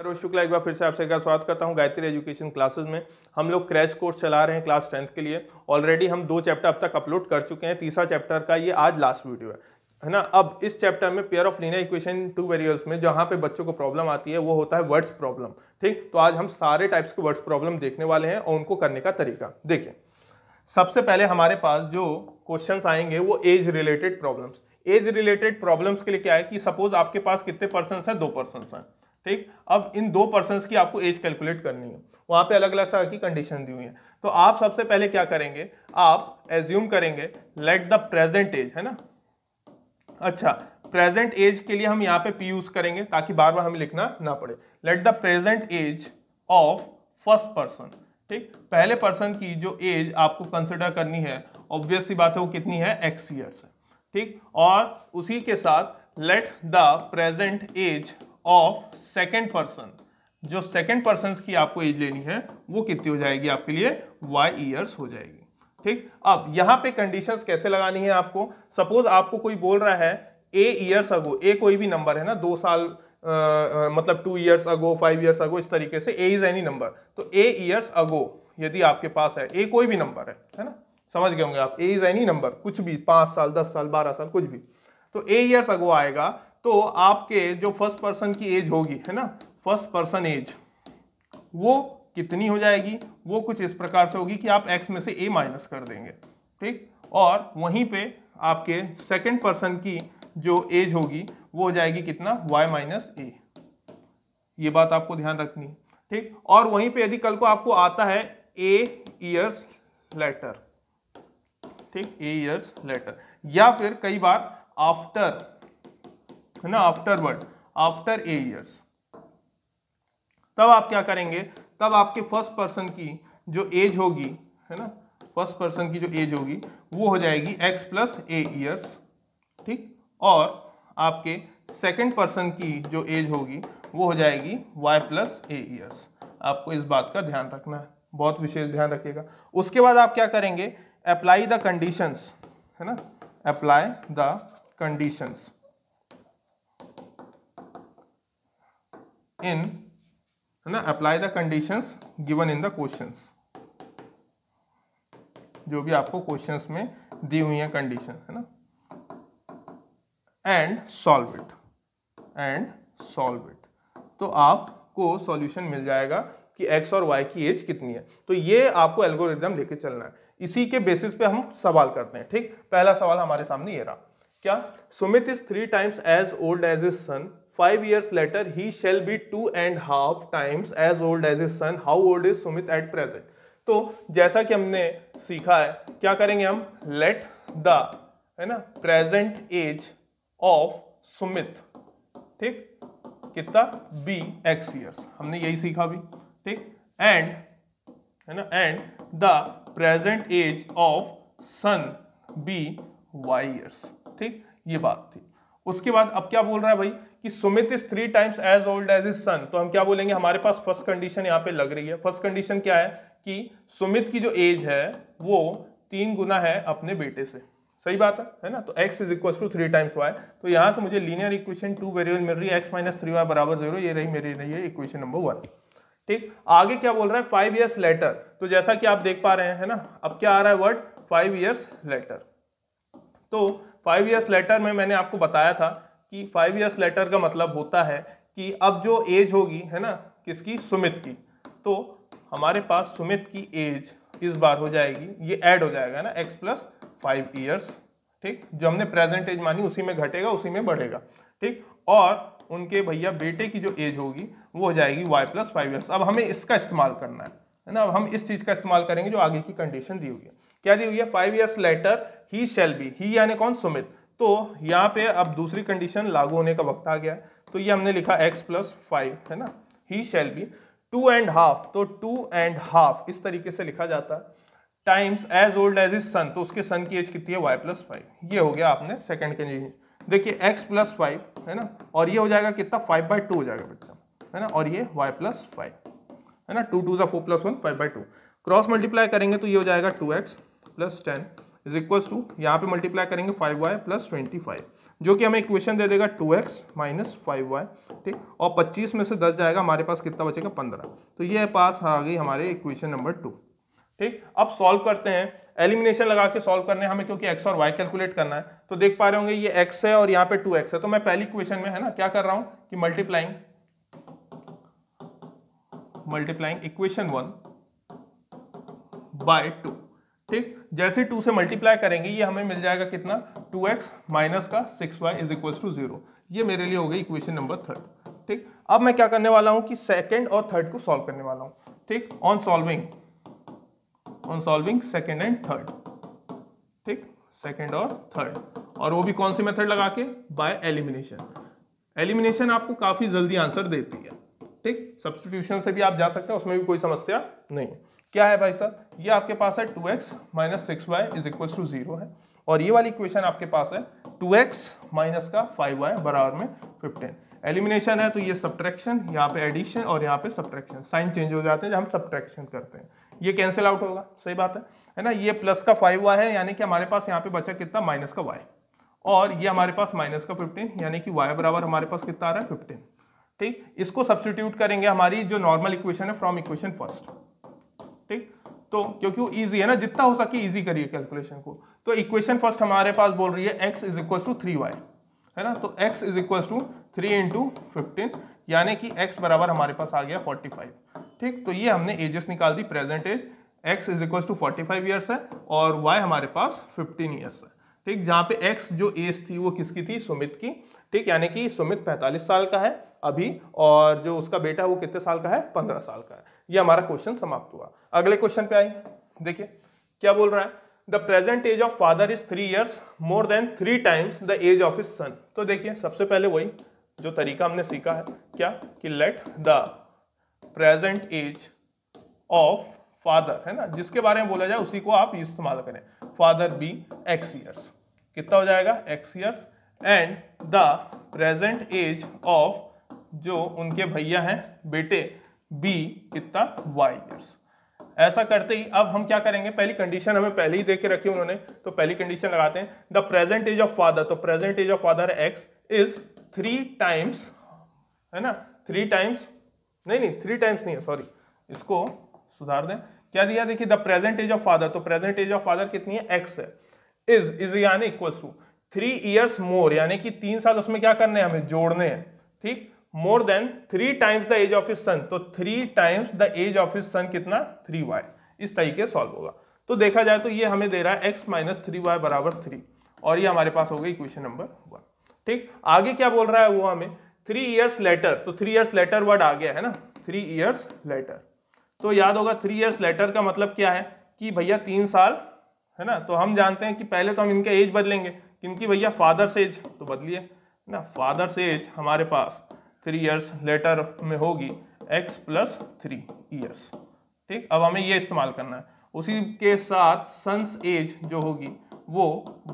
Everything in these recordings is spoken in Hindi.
हेलो शुक्ला एक बार फिर से आप सभी का स्वागत करता हूँ गायत्री एजुकेशन क्लासेस में हम लोग क्रैश कोर्स चला रहे हैं क्लास टेंथ के लिए ऑलरेडी हम दो चैप्टर अब तक अपलोड कर चुके हैं तीसरा चैप्टर का ये आज लास्ट वीडियो है है ना अब इस चैप्टर में pair of linear equation two variables में जहाँ पे बच्चों को प्रॉब्लम आती है वो होता है वर्ड्स प्रॉब्लम ठीक तो आज हम सारे टाइप्स के वर्ड्स प्रॉब्लम देखने वाले हैं और उनको करने का तरीका देखिए सबसे पहले हमारे पास जो क्वेश्चंस आएंगे वो age related problems age related problems के लिए क्या है कि सपोज आपके पास कितने पर्सन हैं दो पर्सन हैं ठीक अब इन दो पर्सन की आपको एज कैलकुलेट करनी है वहां पे अलग अलग तरह की कंडीशन दी हुई है तो आप सबसे पहले क्या करेंगे आप एज्यूम करेंगे लेट द प्रेजेंट एज है ना अच्छा प्रेजेंट एज के लिए हम यहाँ पे पी यूज करेंगे ताकि बार बार हमें लिखना ना पड़े let the present age of first person ठीक पहले पर्सन की जो एज आपको कंसिडर करनी है ऑब्वियस सी बात है वो कितनी है एक्स ईयर्स ठीक और उसी के साथ let the present age of second person जो सेकेंड पर्सन की आपको एज लेनी है वो कितनी हो जाएगी आपके लिए वाई ईयर्स हो जाएगी ठीक अब यहां पे कंडीशंस कैसे लगानी है आपको सपोज आपको कोई बोल रहा है ए ईयर्स अगो ए कोई भी नंबर है ना दो साल आ, आ, मतलब two years ago five years ago इस तरीके से ए इज एनी नंबर तो ए ईयर्स अगो यदि आपके पास है ए कोई भी नंबर है है ना समझ गए होंगे आप ए इज एनी नंबर कुछ भी पांच साल दस साल बारह साल कुछ भी तो ए ईयर्स अगो आएगा तो आपके जो फर्स्ट पर्सन की एज होगी है ना फर्स्ट पर्सन एज वो कितनी हो जाएगी वो कुछ इस प्रकार से होगी कि आप एक्स में से ए माइनस कर देंगे ठीक और वहीं पे आपके सेकंड पर्सन की जो एज होगी वो हो जाएगी कितना वाई माइनस ए ये बात आपको ध्यान रखनी ठीक और वहीं पे यदि कल को आपको आता है ए ईयर्स लेटर ठीक ए ईयर्स लेटर या फिर कई बार आफ्टर है ना after word after a years तब आप क्या करेंगे तब आपके फर्स्ट पर्सन की जो एज होगी है ना फर्स्ट पर्सन की जो एज होगी वो हो जाएगी एक्स प्लस ए ईयर्स ठीक और आपके सेकंड पर्सन की जो एज होगी वो हो जाएगी वाई प्लस ए ईयर्स आपको इस बात का ध्यान रखना है बहुत विशेष ध्यान रखिएगा उसके बाद आप क्या करेंगे अप्लाई द कंडीशंस है ना अप्लाई द कंडीशंस इन है ना apply the conditions given in the questions जो भी आपको क्वेश्चंस में दी हुई है कंडीशन है ना and solve it and solve it तो आपको सॉल्यूशन मिल जाएगा कि x और y की एज कितनी है तो ये आपको एल्गोरिदम लेके चलना है इसी के बेसिस पे हम सवाल करते हैं ठीक पहला सवाल हमारे सामने ये रहा क्या Sumit is three times as old as is son five years later he shall be two and half times as old as his son how old is Sumit at present तो जैसा कि हमने सीखा है क्या करेंगे हम लेट द है ना प्रेजेंट एज ऑफ सुमित ठीक कितना बी एक्स ईयर्स हमने यही सीखा भी ठीक एंड है ना and the present age of son be Y years ठीक ये बात थी उसके बाद अब क्या बोल रहा है भाई कि Sumit is three times as old as is son तो हम क्या बोलेंगे हमारे पास फर्स्ट कंडीशन यहाँ पे लग रही है फर्स्ट कंडीशन क्या है कि सुमित की जो एज है वो तीन गुना है अपने बेटे से सही बात है है ना तो x is equal to three times Y तो यहाँ से मुझे लीनियर इक्वेशन टू वेरिएबल मिल रही है x माइनस थ्री वाई बराबर जीरो ये रही मेरी रही है इक्वेशन नंबर वन ठीक आगे क्या बोल रहा है फाइव ईयर्स लेटर तो जैसा कि आप देख पा रहे हैं है ना अब क्या आ रहा है वर्ड फाइव ईयर्स लेटर तो फाइव ईयर्स लेटर में मैंने आपको बताया था कि फाइव ईयर्स लेटर का मतलब होता है कि अब जो एज होगी है ना किसकी सुमित की तो हमारे पास सुमित की एज इस बार हो जाएगी ये ऐड हो जाएगा ना एक्स प्लस फाइव ईयर्स ठीक जो हमने प्रेजेंट एज मानी उसी में घटेगा उसी में बढ़ेगा ठीक और उनके भैया बेटे की जो एज होगी वो हो जाएगी वाई प्लस फाइव ईयर्स अब हमें इसका इस्तेमाल करना है है ना अब हम इस चीज़ का इस्तेमाल करेंगे जो आगे की कंडीशन दी हुई है क्या दी हुई है five years later he shall be he यानी कौन सुमित तो यहाँ पे अब दूसरी कंडीशन लागू होने का वक्त आ गया तो ये हमने लिखा x प्लस फाइव है ना he shall be two and half तो टू एंड हाफ इस तरीके से लिखा जाता है times as old as is son तो उसके सन की एज कितनी है y प्लस फाइव ये हो गया आपने सेकेंड कंडीशन देखिए x प्लस फाइव है ना और ये हो जाएगा कितना फाइव बाई टू हो जाएगा बच्चा है ना और ये y प्लस फाइव है ना टू टू जो four plus one five by two cross multiply करेंगे तो ये हो जाएगा two x plus ten is equal to यहाँ पे मल्टीप्लाई करेंगे five Y plus twenty five जो कि हमें इक्वेशन दे देगा two x minus five Y ठीक और पच्चीस में से दस जाएगा हमारे पास कितना बचेगा पंद्रह तो ये पास आ गई हमारे इक्वेशन नंबर टू ठीक अब सॉल्व करते हैं एलिमिनेशन लगा के सॉल्व करने हमें क्योंकि एक्स और वाई कैलकुलेट करना है तो देख पा रहे होंगे ये एक्स है और यहाँ पे टू एक्स है तो मैं पहली इक्वेशन में है ना क्या कर रहा हूँ कि multiplying multiplying equation one by two ठीक जैसे टू से मल्टीप्लाई करेंगे ये हमें मिल जाएगा कितना टू एक्स माइनस का six Y is equal to zero ये मेरे लिए हो गई इक्वेशन नंबर थर्ड ठीक अब मैं क्या करने वाला हूँ कि सेकेंड और थर्ड को सॉल्व करने वाला हूँ ठीक on solving on solving second and third ठीक सेकेंड और थर्ड और वो भी कौन सी मेथड लगा के बाय एलिमिनेशन एलिमिनेशन आपको काफ़ी जल्दी आंसर देती है ठीक सब्सटीट्यूशन से भी आप जा सकते हैं उसमें भी कोई समस्या नहीं है क्या है भाई साहब ये आपके पास है two x minus six Y is equal to zero है और ये वाली इक्वेशन आपके पास है टू एक्स माइनस का फाइव वाई बराबर में फिफ्टीन एलिमिनेशन है तो ये सब्ट्रैक्शन यहाँ पे एडिशन और यहाँ पे सब्ट्रैक्शन साइन चेंज हो जाते हैं जब हम सब्ट्रैक्शन करते हैं ये कैंसिल आउट होगा सही बात है है ना ये प्लस का फाइव वाई है यानी कि हमारे पास यहाँ पे बचा कितना माइनस का वाई और ये हमारे पास माइनस का फिफ्टीन यानी कि वाई बराबर हमारे पास कितना आ रहा है फिफ्टीन ठीक इसको सब्सटीट्यूट करेंगे हमारी जो नॉर्मल इक्वेशन है फ्रॉम इक्वेशन फर्स्ट ठीक तो क्योंकि वो ईजी है ना जितना हो सके ईजी करिए कैलकुलेशन को तो इक्वेशन फर्स्ट हमारे पास बोल रही है x is equal to three y है ना तो x is equal to three into fifteen यानी कि एक्स बराबर हमारे पास आ गया फोर्टी फाइव ठीक तो ये हमने एजेस निकाल दी present age x is equal to forty five years है और वाई हमारे पास फिफ्टीन ईयर्स है ठीक जहाँ पे एक्स जो एज थी वो किसकी थी सुमित की ठीक यानी कि सुमित पैंतालीस साल का है अभी और जो उसका बेटा है वो कितने साल का है पंद्रह साल का है ये हमारा क्वेश्चन समाप्त हुआ अगले क्वेश्चन पे आई देखिए क्या बोल रहा है the present age of father is three years more than three times the age of is son तो देखिए सबसे पहले वही जो तरीका हमने सीखा है क्या कि let the present age of father है ना जिसके बारे में बोला जाए उसी को आप इस्तेमाल करें फादर बी एक्स ईयर्स कितना हो जाएगा x years and the present age of जो उनके भैया हैं बेटे बी कितना वाई ईयर्स ऐसा करते ही अब हम क्या करेंगे पहली कंडीशन हमें पहले ही देख के रखी उन्होंने तो पहली कंडीशन लगाते हैं the present age of father तो present age of father x is three times है ना थ्री टाइम्स नहीं नहीं थ्री टाइम्स नहीं है सॉरी इसको सुधार दें क्या दिया देखिए the present age of father तो प्रेजेंट एज ऑफ फादर कितनी है एक्स है इज इज यानी equals to three years more यानी कि तीन साल उसमें क्या करने हैं हमें जोड़ने हैं ठीक more than three times the age of is son तो three times the age of is son कितना थ्री वाई इस तरीके सॉल्व होगा तो देखा जाए तो ये हमें दे रहा है एक्स माइनस थ्री वाई बराबर थ्री और ये हमारे पास हो गई इक्वेशन नंबर वन ठीक आगे क्या बोल रहा है वो हमें थ्री ईयर्स लेटर तो थ्री ईयर्स लेटर वर्ड आ गया है ना थ्री ईयर्स लेटर तो याद होगा थ्री ईयर्स लेटर का मतलब क्या है कि भैया तीन साल है ना तो हम जानते हैं कि पहले तो हम इनका एज बदलेंगे इनकी भैया फादर्स एज तो बदलिए ना फादर्स एज हमारे पास थ्री ईयर्स लेटर में होगी एक्स प्लस थ्री ईयर्स ठीक अब हमें ये इस्तेमाल करना है उसी के साथ सन्स एज जो होगी वो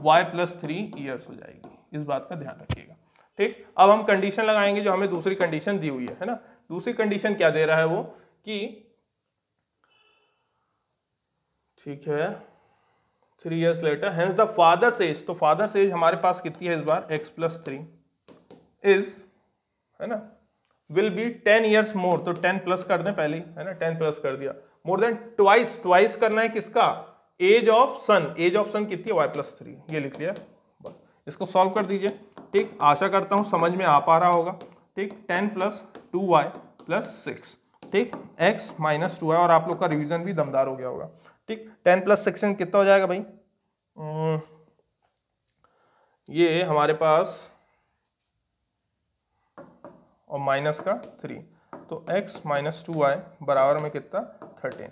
y प्लस थ्री ईयर्स हो जाएगी इस बात का ध्यान रखिएगा ठीक अब हम कंडीशन लगाएंगे जो हमें दूसरी कंडीशन दी हुई है है ना दूसरी कंडीशन क्या दे रहा है वो कि ठीक है three years later hence the father's age तो फादर्स एज हमारे पास कितनी है इस बार एक्स प्लस थ्री इज है ना will be ten years more तो टेन प्लस कर दें पहले है ना टेन प्लस कर दिया मोर देन ट्वाइस ट्वाइस करना है किसका age of son age of son कितनी है वाई प्लस थ्री ये लिख लिया बस इसको सॉल्व कर दीजिए ठीक आशा करता हूँ समझ में आ पा रहा होगा ठीक ten plus two y plus six ठीक एक्स माइनस टू वाई और आप लोग का रिविजन भी दमदार हो गया होगा ठीक टेन प्लस सेक्शन कितना हो जाएगा भाई hmm. ये हमारे पास और माइनस का थ्री तो एक्स माइनस टू आई बराबर में कितना थर्टीन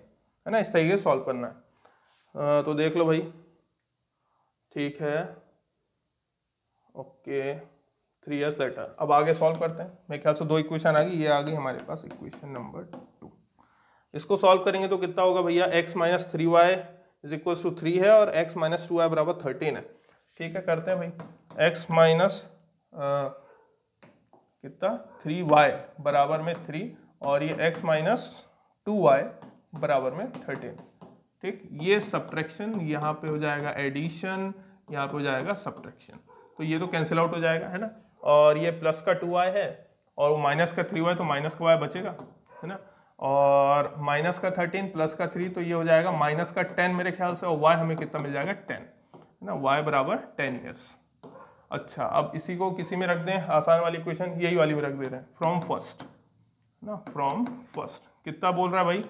है ना इस तरीके से सॉल्व करना है तो देख लो भाई ठीक है ओके थ्री ईयर्स लेटर अब आगे सॉल्व करते हैं मेरे ख्याल से दो इक्वेशन आ गई ये आ गई हमारे पास इक्वेशन नंबर टू इसको सॉल्व करेंगे तो कितना होगा भैया x minus three y is equal to three है और एक्स माइनस टू वाई बराबर थर्टीन है ठीक है करते हैं भाई एक्स माइनस कितना थ्री वाई बराबर में थ्री और ये एक्स माइनस टू वाई बराबर में थर्टीन ठीक ये सब्ट्रैक्शन यहाँ पे हो जाएगा एडिशन यहाँ पे हो जाएगा सब्ट्रैक्शन तो ये तो कैंसिल आउट हो जाएगा है ना और ये प्लस का टू वाई है और वो माइनस का थ्री वाई तो माइनस का वाई बचेगा है ना और माइनस का थर्टीन प्लस का थ्री तो ये हो जाएगा माइनस का टेन मेरे ख्याल से और वाई हमें कितना मिल जाएगा टेन है ना वाई बराबर टेन ईयर्स अच्छा अब इसी को किसी में रख दें आसान वाली क्वेश्चन यही वाली में रख दे रहे हैं फ्रॉम फर्स्ट ना फ्रॉम फर्स्ट कितना बोल रहा है भाई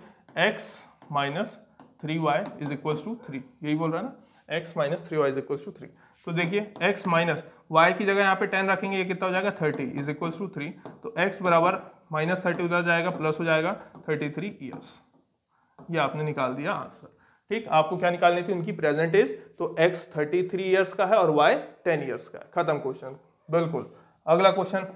x minus three y is equal to three यही बोल रहा है ना x minus three y is equal to three तो देखिए x माइनस वाई की जगह यहाँ पे 10 रखेंगे ये कितना हो जाएगा 30 इज इक्वल टू थ्री तो x बराबर माइनस थर्टी उधर जाएगा प्लस हो जाएगा 33 थ्री ईयर्स ये आपने निकाल दिया आंसर ठीक आपको क्या निकालनी थी उनकी प्रेजेंट एज तो एक्स थर्टी थ्री ईयर्स का है और वाई टेन ईयर्स का है खत्म क्वेश्चन बिल्कुल अगला क्वेश्चन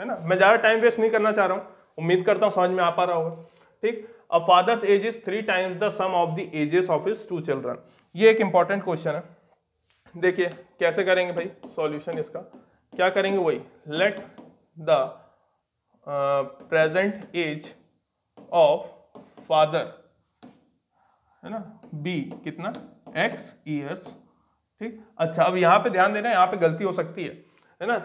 है ना मैं ज़्यादा टाइम वेस्ट नहीं करना चाह रहा हूँ उम्मीद करता हूँ समझ में आ पा रहा होगा ठीक a father's age is three times the sum of the ages of is two children ये एक इंपॉर्टेंट क्वेश्चन है देखिए कैसे करेंगे भाई सॉल्यूशन इसका क्या करेंगे वही let the present age of father है ना बी कितना एक्स ईयर्स ठीक अच्छा अब यहाँ पे ध्यान देना यहाँ पे गलती हो सकती है है ना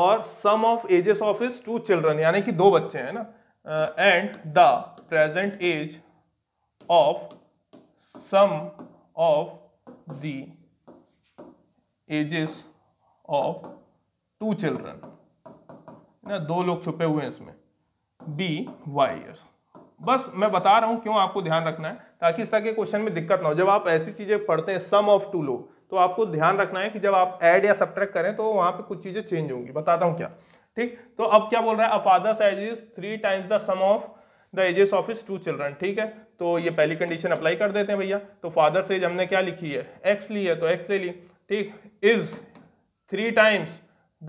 और sum of ages of is two children यानी कि दो बच्चे हैं ना and the present age of sum of the ages of two children ना दो लोग छुपे हुए हैं इसमें बी वाई ईयर्स बस मैं बता रहा हूं क्यों आपको ध्यान रखना है ताकि इस तरह के क्वेश्चन में दिक्कत ना हो जब आप ऐसी चीज़ें पढ़ते हैं सम ऑफ टू लो तो आपको ध्यान रखना है कि जब आप ऐड या सब्ट्रैक्ट करें तो वहां पे कुछ चीज़ें चेंज होंगी बताता हूँ क्या ठीक तो अब क्या बोल रहा है a father's is three times the sum of the ages of is two children ठीक है तो ये पहली कंडीशन अप्लाई कर देते हैं भैया तो फादर से हमने क्या लिखी है एक्स ली है तो एक्स ले ली ठीक is three times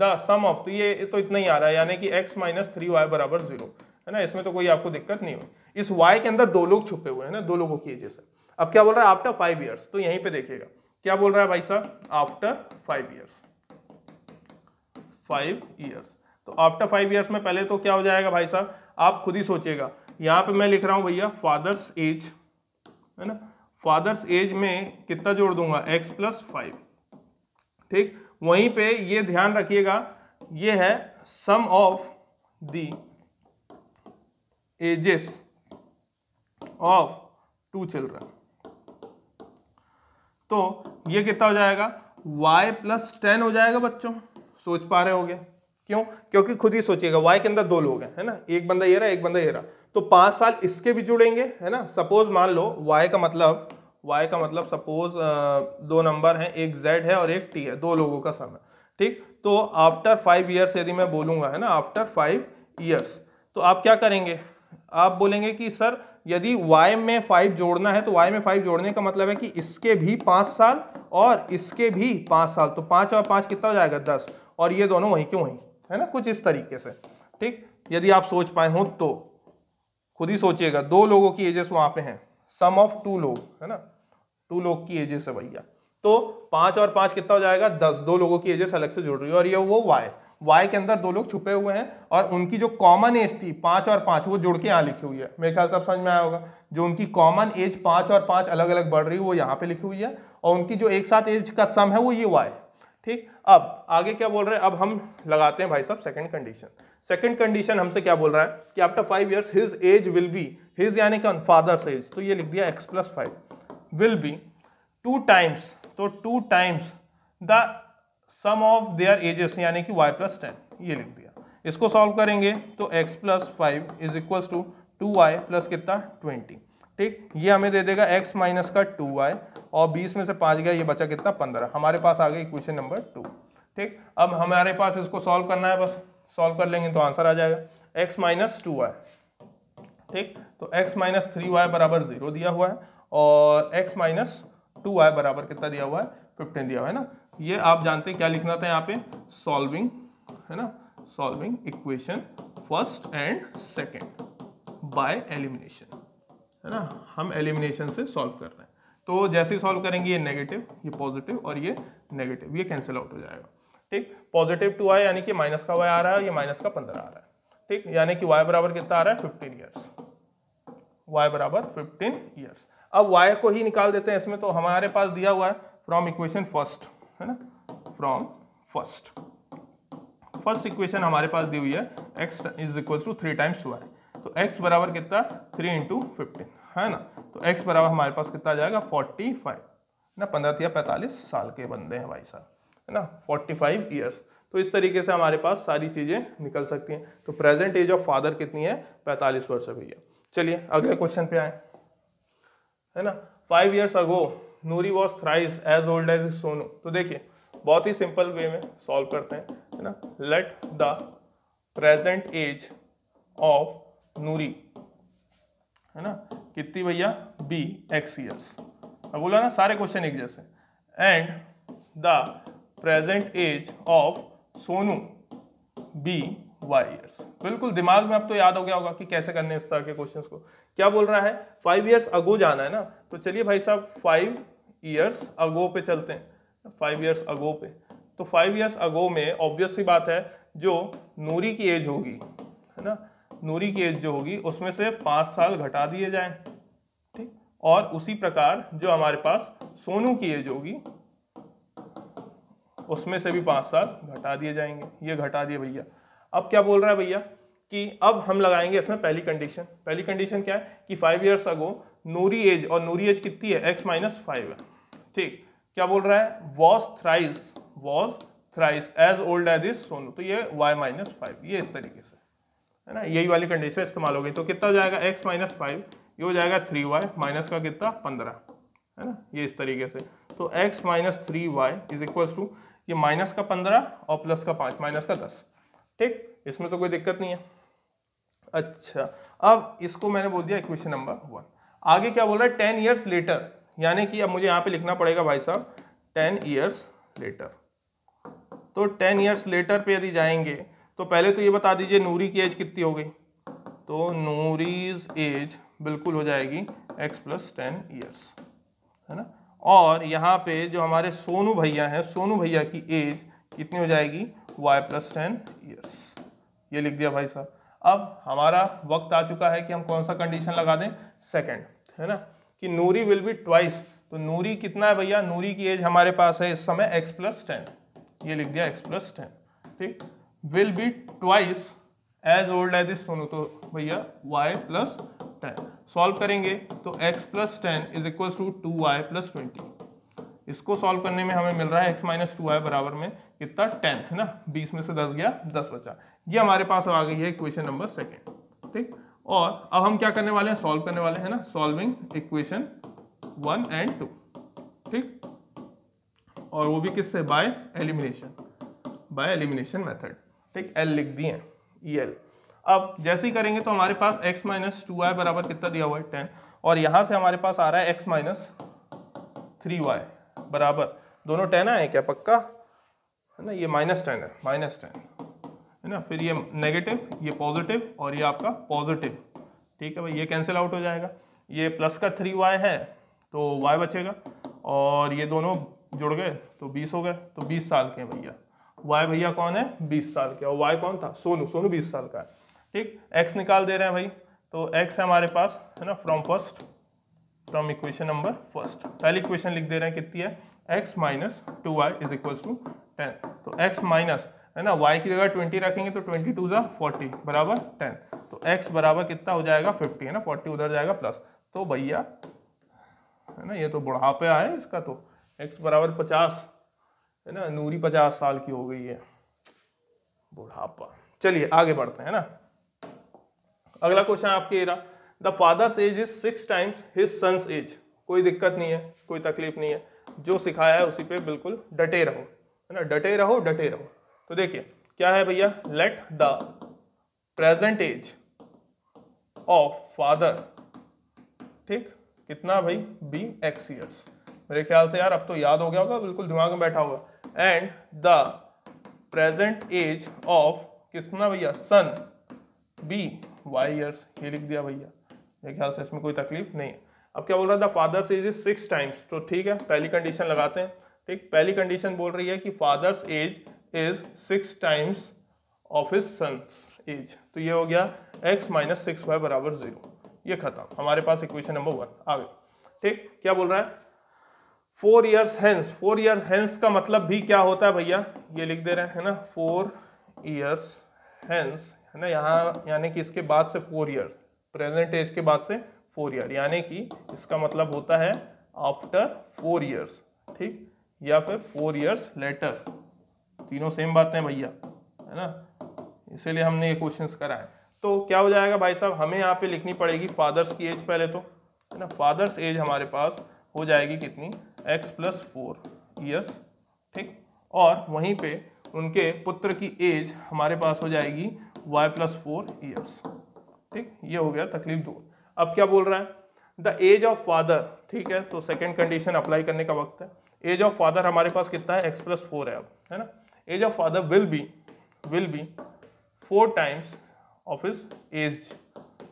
the sum of तो ये तो इतना ही आ रहा है यानी कि एक्स माइनस थ्री वाई बराबर जीरो है ना इसमें तो कोई आपको दिक्कत नहीं हुई इस वाई के अंदर दो लोग छुपे हुए हैं ना दो लोगों की एजेस है अब क्या बोल रहा है आफ्टर फाइव ईयर्स तो यहीं पे देखिएगा क्या बोल रहा है भाई साहब after five years five years तो आफ्टर फाइव ईयर्स में पहले तो क्या हो जाएगा भाई साहब आप खुद ही सोचिएगा यहां पे मैं लिख रहा हूं भैया फादर्स एज है ना फादर्स एज में कितना जोड़ दूंगा एक्स प्लस फाइव ठीक वहीं पे ये ध्यान रखिएगा ये है sum of the ages of two children तो ये कितना हो जाएगा y प्लस टेन हो जाएगा बच्चों सोच पा रहे होगे क्यों क्योंकि खुद ही सोचिएगा y के अंदर दो लोग हैं है ना एक बंदा ये रहा एक बंदा ये रहा तो पांच साल इसके भी जुड़ेंगे है ना सपोज मान लो y का मतलब y का मतलब सपोज दो नंबर हैं एक z है और एक t है दो लोगों का समय ठीक तो आफ्टर फाइव ईयर्स यदि मैं बोलूंगा है ना आफ्टर फाइव ईयर्स तो आप क्या करेंगे आप बोलेंगे कि सर यदि y में फाइव जोड़ना है तो y में फाइव जोड़ने का मतलब है कि इसके भी पाँच साल और इसके भी पाँच साल तो पाँच और पाँच कितना हो जाएगा दस और ये दोनों वहीं के वहीं है ना कुछ इस तरीके से ठीक यदि आप सोच पाए हो तो खुद ही सोचिएगा दो लोगों की एजेस वहाँ पे हैं सम ऑफ टू लोग है ना टू लोग की एजेस है भैया तो पाँच और पाँच कितना हो जाएगा दस दो लोगों की एजेस अलग से जुड़ रही है और ये वो वाई वाई के अंदर दो लोग छुपे हुए हैं और उनकी जो कॉमन एज थी पांच और पांच वो जुड़ के यहाँ लिखी हुई है मेरे ख्याल से आप समझ में आया होगा जो उनकी कॉमन एज पांच और पांच अलग अलग बढ़ रही है वो यहाँ पे लिखी हुई है और उनकी जो एक साथ एज का सम है वो ये वाई ठीक अब आगे क्या बोल रहे हैं अब हम लगाते हैं भाई साहब सेकंड कंडीशन सेकंड कंडीशन हमसे क्या बोल रहा है कि after five years his age will be his यानी कौन फादर्स एज तो ये लिख दिया x plus five will be two times तो two times the sum of their ages यानी कि वाई प्लस टेन ये लिख दिया इसको सॉल्व करेंगे तो x plus five is equals to two y plus कितना ट्वेंटी ठीक ये हमें दे देगा एक्स माइनस का टू वाई और बीस में से पाँच गया ये बचा कितना पंद्रह हमारे पास आ गई क्वेश्चन नंबर टू ठीक अब हमारे पास इसको सॉल्व करना है बस सॉल्व कर लेंगे तो आंसर आ जाएगा एक्स माइनस टू वाई ठीक तो एक्स माइनस थ्री वाई बराबर जीरो दिया हुआ है और एक्स माइनस टू वाई बराबर कितना दिया हुआ है फिफ्टीन दिया हुआ है ना ये आप जानते हैं क्या लिखना था यहाँ पे सॉल्विंग है ना solving equation first and second by elimination है ना हम एलिमिनेशन से सॉल्व कर रहे हैं तो जैसे ही सॉल्व करेंगे ये नेगेटिव ये पॉजिटिव और ये नेगेटिव ये कैंसिल आउट हो जाएगा ठीक पॉजिटिव टू आई यानी कि माइनस का वाई आ रहा है ये माइनस का पंद्रह आ रहा है ठीक यानी कि वाई बराबर कितना आ रहा है फिफ्टीन ईयर्स वाई बराबर फिफ्टीन ईयर्स अब वाई को ही निकाल देते हैं इसमें तो हमारे पास दिया हुआ है फ्रॉम इक्वेशन फर्स्ट है ना फ्रॉम फर्स्ट फर्स्ट इक्वेशन हमारे पास दी हुई है x is equal to three times Y तो x बराबर कितना थ्री इंटू फिफ्टीन है ना तो x बराबर हमारे पास कितना आ जाएगा फोर्टी फाइव ना पंद्रह या पैंतालीस साल के बंदे हैं भाई साहब है ना फोर्टी फाइव ईयर्स तो इस तरीके से हमारे पास सारी चीज़ें निकल सकती हैं तो प्रेजेंट एज ऑफ फादर कितनी है पैंतालीस वर्ष भैया चलिए अगले क्वेश्चन पे आए है ना five years ago Noori was thrice as old as Sonu तो देखिए बहुत ही सिंपल वे में सॉल्व करते हैं है ना let the present age of Noori है ना कितनी भैया बी एक्स ईयर्स अब बोला ना सारे क्वेश्चन एक जैसे and the present age of Sonu be Y years बिल्कुल दिमाग में अब तो याद हो गया होगा कि कैसे करने इस तरह के क्वेश्चंस को क्या बोल रहा है फाइव ईयर्स अगो जाना है ना तो चलिए भाई साहब फाइव ईयर्स अगो पे चलते हैं फाइव ईयर्स अगो पे तो फाइव ईयर्स अगो में ऑब्वियस सी बात है जो नूरी की एज होगी है ना नूरी की एज जो होगी उसमें से पाँच साल घटा दिए जाएं ठीक और उसी प्रकार जो हमारे पास सोनू की एज होगी उसमें से भी पाँच साल घटा दिए जाएंगे ये घटा दिए भैया अब क्या बोल रहा है भैया कि अब हम लगाएंगे इसमें पहली कंडीशन पहली कंडीशन क्या है कि five years ago Noori age और नूरी एज कितनी है एक्स माइनस फाइव है ठीक क्या बोल रहा है was thrice was thrice as old as is Sonu तो ये वाई माइनस फाइव ये इस तरीके से है ना यही वाली कंडीशन इस्तेमाल हो गई तो कितना हो जाएगा एक्स माइनस फाइव ये हो जाएगा थ्री वाई माइनस का कितना पंद्रह है ना ये इस तरीके से तो x minus three y is equal to ये माइनस का पंद्रह और प्लस का पाँच माइनस का दस ठीक इसमें तो कोई दिक्कत नहीं है अच्छा अब इसको मैंने बोल दिया इक्वेशन नंबर वन आगे क्या बोल रहा है टेन ईयर्स लेटर यानी कि अब मुझे यहाँ पे लिखना पड़ेगा भाई साहब टेन ईयर्स लेटर तो टेन ईयर्स लेटर पे यदि जाएंगे तो पहले तो ये बता दीजिए नूरी की एज कितनी हो गई तो नूरीज एज बिल्कुल हो जाएगी एक्स प्लस टेन ईयर्स है ना और यहाँ पे जो हमारे सोनू भैया हैं सोनू भैया की एज कितनी हो जाएगी वाई प्लस टेन ईयर्स ये लिख दिया भाई साहब अब हमारा वक्त आ चुका है कि हम कौन सा कंडीशन लगा दें सेकेंड है ना कि नूरी विल बी ट्वाइस तो नूरी कितना है भैया नूरी की एज हमारे पास है इस समय एक्स प्लस टेन ये लिख दिया एक्स प्लस टेन ठीक will be twice as old as this Sonu तो भैया वाई प्लस टेन सॉल्व करेंगे तो x plus ten is equal to two y plus twenty इसको सॉल्व करने में हमें मिल रहा है एक्स माइनस टू वाई बराबर में कितना टेन है ना बीस में से दस गया दस बचा ये हमारे पास आ गई है क्वेश्चन नंबर सेकेंड ठीक और अब हम क्या करने वाले हैं सॉल्व करने वाले हैं ना solving equation one and two ठीक और वो भी किससे by elimination by elimination method ठीक एल लिख दिए ई एल e अब जैसे ही करेंगे तो हमारे पास x माइनस टू आई बराबर कितना दिया हुआ है टेन और यहाँ से हमारे पास आ रहा है x माइनस थ्री वाई बराबर दोनों टेन आए क्या पक्का है ना ये माइनस टेन है माइनस टेन है ना फिर ये नेगेटिव ये पॉजिटिव और ये आपका पॉजिटिव ठीक है भाई ये कैंसिल आउट हो जाएगा ये प्लस का थ्री वाई है तो वाई बचेगा और ये दोनों जुड़ गए तो बीस हो गए तो बीस साल के हैं भैया वाई भैया कौन है बीस साल के और वाई कौन था सोनू सोनू बीस साल का है ठीक एक्स निकाल दे रहे हैं भाई तो एक्स है हमारे पास है ना from first from equation number first पहली इक्वेशन लिख दे रहे हैं कितनी है x minus two y is equal to ten तो एक्स माइनस है ना वाई की जगह ट्वेंटी रखेंगे तो ट्वेंटी टू ज़ा फोर्टी बराबर टेन तो एक्स बराबर कितना हो जाएगा फिफ्टी है ना फोर्टी उधर जाएगा प्लस तो भैया है ना ये तो बुढ़ापे आए इसका तो एक्स बराबर पचास है ना नूरी पचास साल की हो गई है बुढ़ापा चलिए आगे बढ़ते हैं ना अगला क्वेश्चन आपके एरा the father age is six times his son's age कोई दिक्कत नहीं है कोई तकलीफ नहीं है जो सिखाया है उसी पे बिल्कुल डटे रहो है ना डटे रहो डटे रहो तो देखिए क्या है भैया let the present age of father ठीक कितना भाई बी एक्स ईयर्स मेरे ख्याल से यार अब तो याद हो गया होगा बिल्कुल दिमाग में बैठा होगा and the present age of कितना भैया सन बी वाई ईयर्स ये लिख दिया भैया मेरे ख्याल से इसमें कोई तकलीफ नहीं है अब क्या बोल रहा था father's age is six times तो ठीक है पहली कंडीशन लगाते हैं ठीक पहली कंडीशन बोल रही है कि father's age is six times of is son's age तो ये हो गया एक्स माइनस सिक्स वाई बराबर जीरो ये खत्म हमारे पास इक्वेशन नंबर वन आ गई ठीक क्या बोल रहा है four years hence four year hence का मतलब भी क्या होता है भैया ये लिख दे रहे हैं ना फोर ईयर्स हैंस है ना यहाँ यानी कि इसके बाद से फोर ईयर प्रेजेंट एज के बाद से फोर ईयर यानी कि इसका मतलब होता है आफ्टर फोर ईयर्स ठीक या फिर फोर ईयर्स लेटर तीनों सेम बातें हैं भैया है ना इसीलिए हमने ये क्वेश्चन करा है तो क्या हो जाएगा भाई साहब हमें यहाँ पे लिखनी पड़ेगी फादर्स की एज पहले तो है ना फादर्स एज हमारे पास हो जाएगी कितनी एक्स प्लस फोर ईयर्स ठीक और वहीं पे उनके पुत्र की एज हमारे पास हो जाएगी वाई प्लस फोर ईयर्स ठीक ये हो गया तकलीफ दूर अब क्या बोल रहा है द एज ऑफ फादर ठीक है तो सेकेंड कंडीशन अप्लाई करने का वक्त है एज ऑफ फादर हमारे पास कितना है एक्स प्लस फोर है अब है ना age of father will be will be four times of is age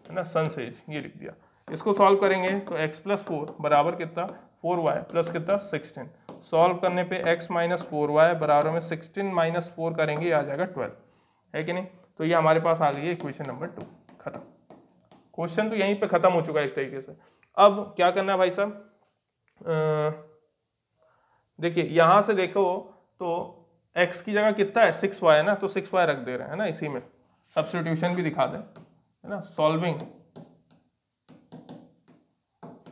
है ना सन से एज ये लिख दिया इसको सॉल्व करेंगे तो x प्लस फोर बराबर कितना फोर वाई प्लस कितना सिक्सटीन सॉल्व करने पे x माइनस फोर वाई बराबर में सिक्सटीन माइनस फोर करेंगे आ जाएगा ट्वेल्व है कि नहीं तो ये हमारे पास आ गई है इक्वेशन नंबर टू खत्म क्वेश्चन तो यहीं पे खत्म हो चुका है एक तरीके से अब क्या करना है भाई साहब देखिए यहाँ से देखो तो एक्स की जगह कितना है सिक्स वाई है ना तो सिक्स वाई रख दे रहे हैं ना इसी में सब्सटीट्यूशन भी दिखा दें है ना सॉल्विंग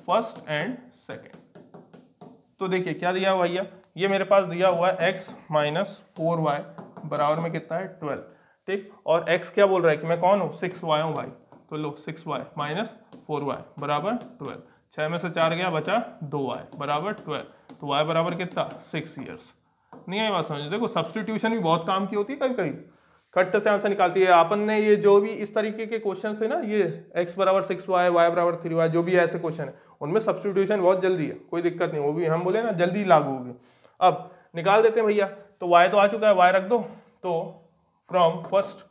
फर्स्ट एंड सेकेंड तो देखिए क्या दिया हुआ भैया ये मेरे पास दिया हुआ है एक्स माइनस फोर वाई बराबर में कितना है ट्वेल्व ठीक और एक्स क्या बोल रहा है कि मैं कौन हूँ सिक्स वाई हूँ भाई तो लो six y minus four y बराबर ट्वेल्व छः में से चार गया बचा दो वाई बराबर ट्वेल्व तो वाई बराबर कितना सिक्स ईयर्स नहीं आई बात समझ देखो सब्सटीट्यूशन भी बहुत काम की होती है कभी कभी कट से आंसर निकालती है अपन ने ये जो भी इस तरीके के क्वेश्चन थे ना ये एक्स बराबर सिक्स वाई वाई बराबर थ्री वाई जो भी ऐसे क्वेश्चन है उनमें सब्सटीट्यूशन बहुत जल्दी है कोई दिक्कत नहीं वो भी हम बोले ना जल्दी लागू होगी अब निकाल देते हैं भैया तो वाई तो आ चुका है वाई रख दो तो फ्रॉम फर्स्ट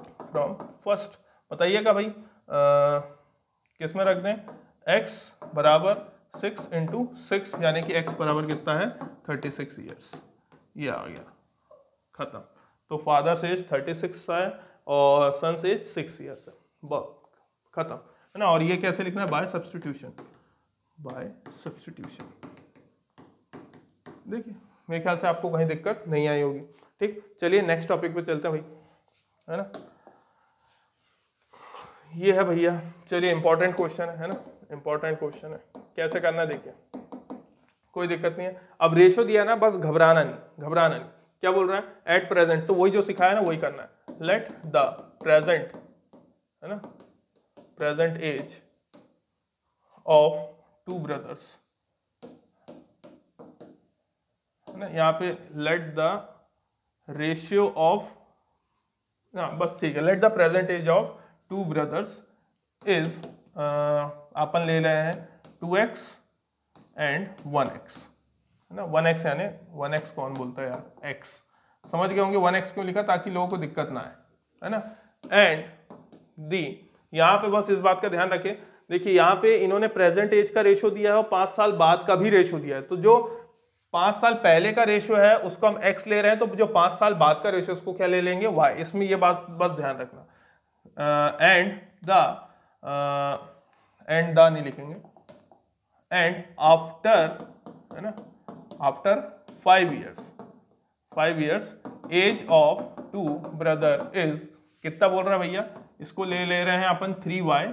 फ्रॉम फर्स्ट बताइएगा भाई किस में रख दें एक्स बराबर सिक्स इंटू सिक्स यानी कि एक्स बराबर कितना है थर्टी सिक्स ईयर्स ये आ गया खत्म तो फादर से एज थर्टी सिक्स है और सन से एज सिक्स ईयर्स है बहुत खत्म है ना और ये कैसे लिखना है बाय सब्सटीट्यूशन बाय सब्सटीट्यूशन देखिए मेरे ख्याल से आपको कहीं दिक्कत नहीं आई होगी ठीक चलिए नेक्स्ट टॉपिक पे चलते हैं भाई है ना ये है भैया चलिए इंपॉर्टेंट क्वेश्चन है ना इंपॉर्टेंट क्वेश्चन है कैसे करना देखिए कोई दिक्कत नहीं है अब रेशो दिया ना बस घबराना नहीं घबराना नहीं क्या बोल रहा है एट प्रेजेंट तो वही जो सिखाया ना वही करना है लेट द प्रेजेंट है ना present age of two brothers है ना यहां पे लेट द रेशियो ऑफ ना बस ठीक है let the present age of two brothers is अपन ले रहे हैं two x and one x है ना वन एक्स यानी वन एक्स कौन बोलता है यार एक्स समझ गए होंगे वन एक्स क्यों लिखा ताकि लोगों को दिक्कत ना आए है ना एंड दी यहाँ पे बस इस बात का ध्यान रखें देखिए यहाँ पे इन्होंने प्रेजेंट एज का रेशो दिया है और पाँच साल बाद का भी रेशो दिया है तो जो पाँच साल पहले का रेशो है उसको हम एक्स ले रहे हैं तो जो पाँच साल बाद का रेशो उसको क्या ले लेंगे वाई इसमें ये बात बस ध्यान रखना एंड द एंड द नहीं लिखेंगे एंड आफ्टर है ना after five years five years age of two brother his कितना बोल रहा है भैया इसको ले ले रहे हैं अपन three y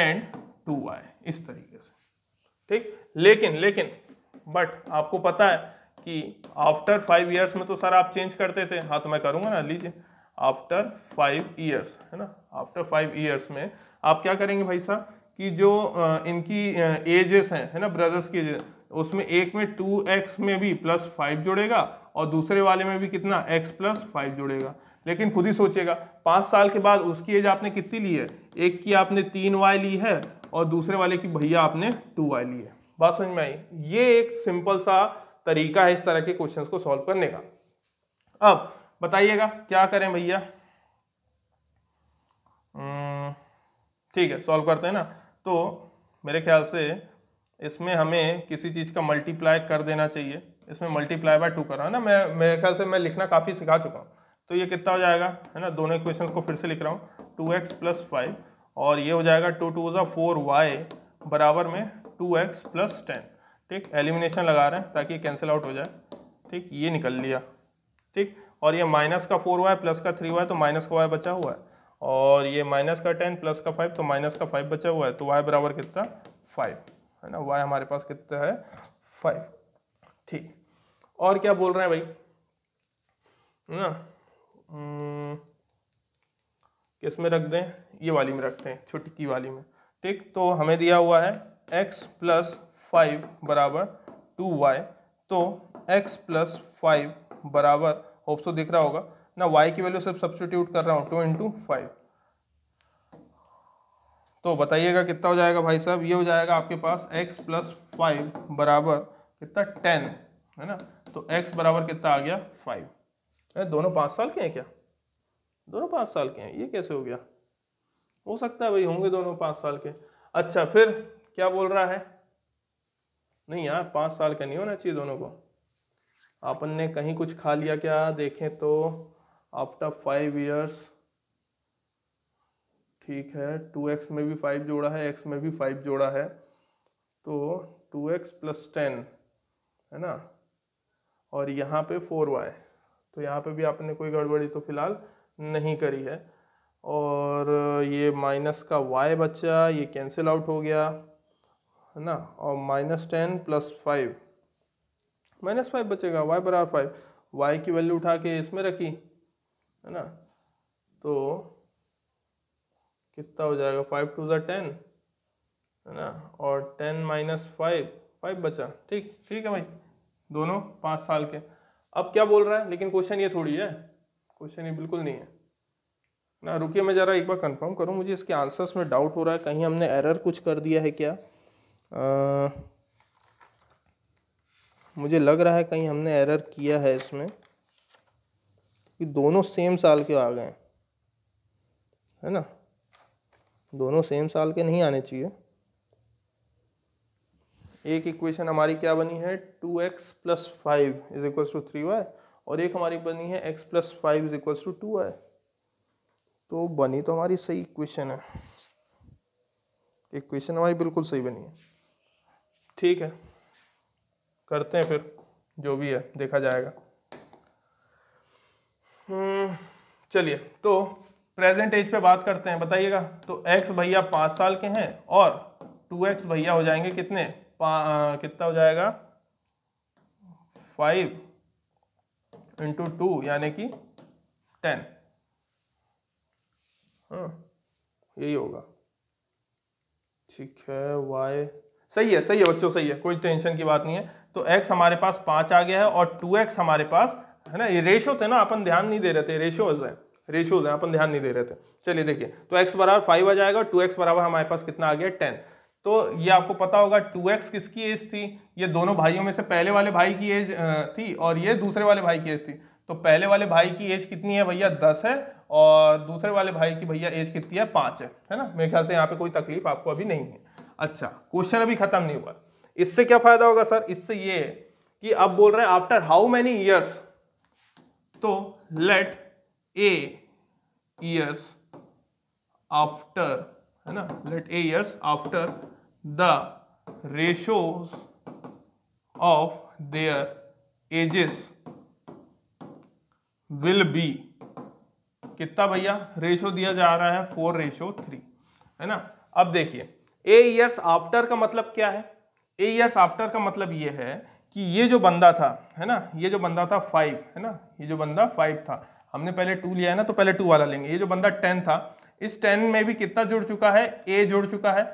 and two y इस तरीके से ठीक लेकिन लेकिन बट आपको पता है कि आफ्टर फाइव ईयर्स में तो सर आप चेंज करते थे हाँ तो मैं करूँगा ना लीजिए आफ्टर फाइव ईयर्स है ना आफ्टर फाइव ईयर्स में आप क्या करेंगे भाई साहब कि जो इनकी एजेस हैं है ना ब्रदर्स की एजेस उसमें एक में टू एक्स में भी प्लस फाइव जुड़ेगा और दूसरे वाले में भी कितना एक्स प्लस फाइव जुड़ेगा लेकिन खुद ही सोचेगा पाँच साल के बाद उसकी एज आपने कितनी ली है एक की आपने तीन वाई ली है और दूसरे वाले की भैया आपने टू वाई ली है बात समझ में आई ये एक सिंपल सा तरीका है इस तरह के क्वेश्चन को सॉल्व करने का अब बताइएगा क्या करें भैया हम्म, ठीक है सॉल्व करते हैं ना तो मेरे ख्याल से इसमें हमें किसी चीज़ का मल्टीप्लाई कर देना चाहिए इसमें मल्टीप्लाई बाय टू कर रहा हूँ ना मैं मेरे ख्याल से मैं लिखना काफ़ी सिखा चुका हूँ तो ये कितना हो जाएगा है ना दोनों इक्वेशन को फिर से लिख रहा हूँ टू एक्स प्लस फाइव और ये हो जाएगा टू टू ज़ा फोर वाई बराबर में टू एक्स प्लस टेन ठीक एलिमिनेशन लगा रहे हैं ताकि कैंसिल आउट हो जाए ठीक ये निकल लिया ठीक और ये माइनस का फोर वाई प्लस का थ्री वाई तो माइनस का वाई बचा हुआ है और ये माइनस का टेन प्लस का फाइव तो माइनस का फाइव बचा हुआ है तो वाई बराबर कितना फाइव है ना वाई हमारे पास कितना है फाइव ठीक और क्या बोल रहे हैं भाई ना हम्म, किस में रख दें ये वाली में रखते हैं छोटी की वाली में ठीक तो हमें दिया हुआ है x प्लस फाइव बराबर टू वाई तो x प्लस फाइव बराबर होप दिख रहा होगा ना y की वैल्यू सिर्फ सब्सटीट्यूट कर रहा हूँ टू इंटू फाइव तो बताइएगा कितना हो जाएगा भाई साहब ये हो जाएगा आपके पास x प्लस फाइव बराबर कितना टेन है ना तो x बराबर कितना आ गया फाइव है दोनों पाँच साल के हैं क्या दोनों पाँच साल के हैं ये कैसे हो गया हो सकता है भाई होंगे दोनों पाँच साल के अच्छा फिर क्या बोल रहा है नहीं यार पाँच साल का नहीं होना चाहिए दोनों को अपन ने कहीं कुछ खा लिया क्या देखें तो आफ्टर फाइव ईयर्स ठीक है टू एक्स में भी फाइव जोड़ा है एक्स में भी फाइव जोड़ा है तो टू एक्स प्लस टेन है ना और यहाँ पे फोर वाई तो यहाँ पे भी आपने कोई गड़बड़ी तो फिलहाल नहीं करी है और ये माइनस का वाई बचा ये कैंसिल आउट हो गया है ना और minus ten plus five minus five बचेगा वाई बराबर फाइव वाई की वैल्यू उठा के इसमें रखी है ना तो कितना हो जाएगा फाइव टू ज़ा टेन है ना और टेन माइनस फाइव फाइव बचा ठीक ठीक है भाई दोनों पाँच साल के अब क्या बोल रहा है लेकिन क्वेश्चन ये थोड़ी है क्वेश्चन ये बिल्कुल नहीं है ना रुकिए मैं ज़रा एक बार कंफर्म करूँ मुझे इसके आंसर्स में डाउट हो रहा है कहीं हमने एरर कुछ कर दिया है क्या आ, मुझे लग रहा है कहीं हमने एरर किया है इसमें कि दोनों सेम साल के आ गए है ना दोनों सेम साल के नहीं आने चाहिए एक इक्वेशन हमारी क्या बनी है two x plus five is equal to three y और एक हमारी बनी है x plus five is equal to two y तो बनी तो हमारी सही इक्वेशन है इक्वेशन हमारी बिल्कुल सही बनी है ठीक है करते हैं फिर जो भी है देखा जाएगा हम्म, चलिए तो प्रेजेंट एज पे बात करते हैं बताइएगा तो एक्स भैया पाँच साल के हैं और टू एक्स भैया हो जाएंगे कितने आ, कितना हो जाएगा फाइव इंटू टू यानी कि टेन हाँ, यही होगा ठीक है वाई सही है सही है बच्चों सही है कोई टेंशन की बात नहीं है तो एक्स हमारे पास पाँच आ गया है और टू एक्स हमारे पास है ना ये रेशो थे ना अपन ध्यान नहीं दे रहे थे रेशोज है रेशोज है अपन ध्यान नहीं दे रहे थे चलिए देखिए तो एक्स बराबर फाइव आ जाएगा टू एक्स बराबर हमारे पास कितना आ गया टेन तो ये आपको पता होगा टू एक्स किसकी एज थी ये दोनों भाइयों में से पहले वाले भाई की एज थी और ये दूसरे वाले भाई की एज थी तो पहले वाले भाई की एज कितनी है भैया दस है और दूसरे वाले भाई की भैया एज कितनी है पाँच है है ना मेरे ख्याल से यहाँ पे कोई तकलीफ आपको अभी नहीं है अच्छा क्वेश्चन अभी खत्म नहीं हुआ इससे क्या फायदा होगा सर इससे ये है कि अब बोल रहे हैं आफ्टर हाउ मैनी ईयर्स तो लेट ए ईयर्स आफ्टर है ना let a years after the ratios of their ages will be कितना भैया रेशो दिया जा रहा है फोर रेशो थ्री है ना अब देखिए ए ईयर्स आफ्टर का मतलब क्या है ए ईयर्स आफ्टर का मतलब यह है कि ये जो बंदा था है ना ये जो बंदा था फाइव है ना ये जो बंदा फाइव था हमने पहले टू लिया है ना तो पहले टू वाला लेंगे ये जो बंदा टेन था इस टेन में भी कितना जुड़ चुका है ए जुड़ चुका है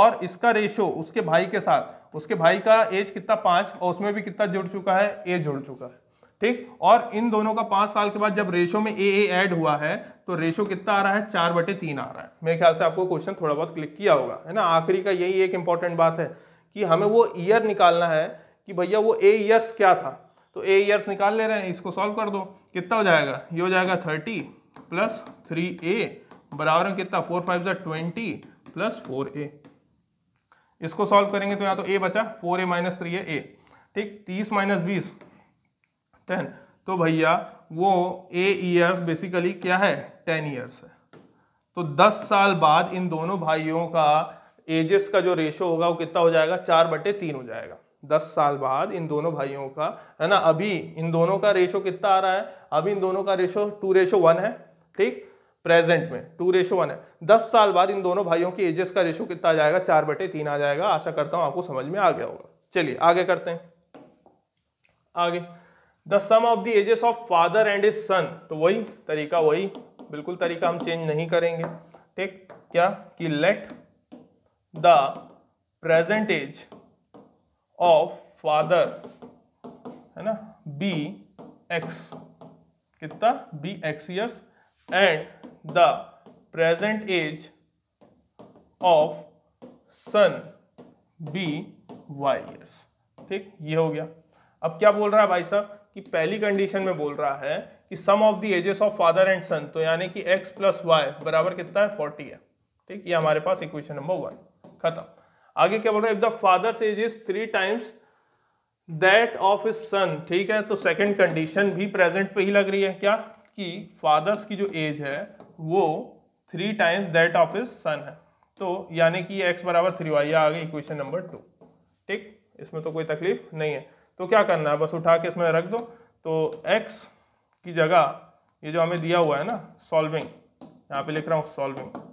और इसका रेशो उसके भाई के साथ उसके भाई का एज कितना पाँच और उसमें भी कितना जुड़ चुका है ए जुड़ चुका है ठीक और इन दोनों का पाँच साल के बाद जब रेशो में ए ए हुआ है तो रेशो कितना आ रहा है चार बटे तीन आ रहा है मेरे ख्याल से आपको क्वेश्चन थोड़ा बहुत क्लिक किया होगा है ना आखिरी का यही एक इंपॉर्टेंट बात है कि हमें वो ईयर निकालना है कि भैया वो ए ईयर्स क्या था तो ए ईयर्स निकाल ले रहे हैं इसको सॉल्व कर दो कितना हो जाएगा ये हो जाएगा थर्टी प्लस थ्री ए बराबर में कितना फोर फाइव जै ट्वेंटी प्लस फोर ए इसको सॉल्व करेंगे तो यहाँ तो ए बचा फोर ए माइनस थ्री है ए ठीक तीस माइनस बीस टेन तो भैया वो ए ईयर्स बेसिकली क्या है टेन ईयर्स है तो दस साल बाद इन दोनों भाइयों का एजेस का जो रेशो होगा वो कितना हो जाएगा चार बटे तीन हो जाएगा दस साल बाद इन दोनों भाइयों का है ना अभी इन दोनों का रेशो कितना आ रहा है अभी इन दोनों का रेशो टू रेशो वन है ठीक प्रेजेंट में टू रेशो वन है दस साल बाद इन दोनों भाइयों की एजेस का रेशो कितना आ जाएगा चार बटे तीन आ जाएगा आशा करता हूं आपको समझ में आ गया होगा चलिए आगे करते हैं आगे the sum of the ages of father and his son तो वही तरीका वही बिल्कुल तरीका हम चेंज नहीं करेंगे ठीक क्या कि let the present age of father है ना बी एक्स कितना be x years and the present age of son be Y years ठीक ये हो गया अब क्या बोल रहा है भाई साहब कि पहली कंडीशन में बोल रहा है कि sum of the ages of father and son तो यानी कि एक्स प्लस वाई बराबर कितना है फोर्टी है ठीक ये हमारे पास इक्वेशन नंबर वन खत्म आगे क्या बोल रहा है if the father says is three times that of is son ठीक है तो सेकंड कंडीशन भी प्रेजेंट पे ही लग रही है क्या कि फादर्स की जो एज है वो three times that of is son है तो यानी कि एक्स बराबर थ्री वाई आ गई इक्वेशन नंबर टू ठीक इसमें तो कोई तकलीफ नहीं है तो क्या करना है बस उठा के इसमें रख दो तो एक्स की जगह ये जो हमें दिया हुआ है ना सॉल्विंग यहाँ पे लिख रहा हूँ सॉल्विंग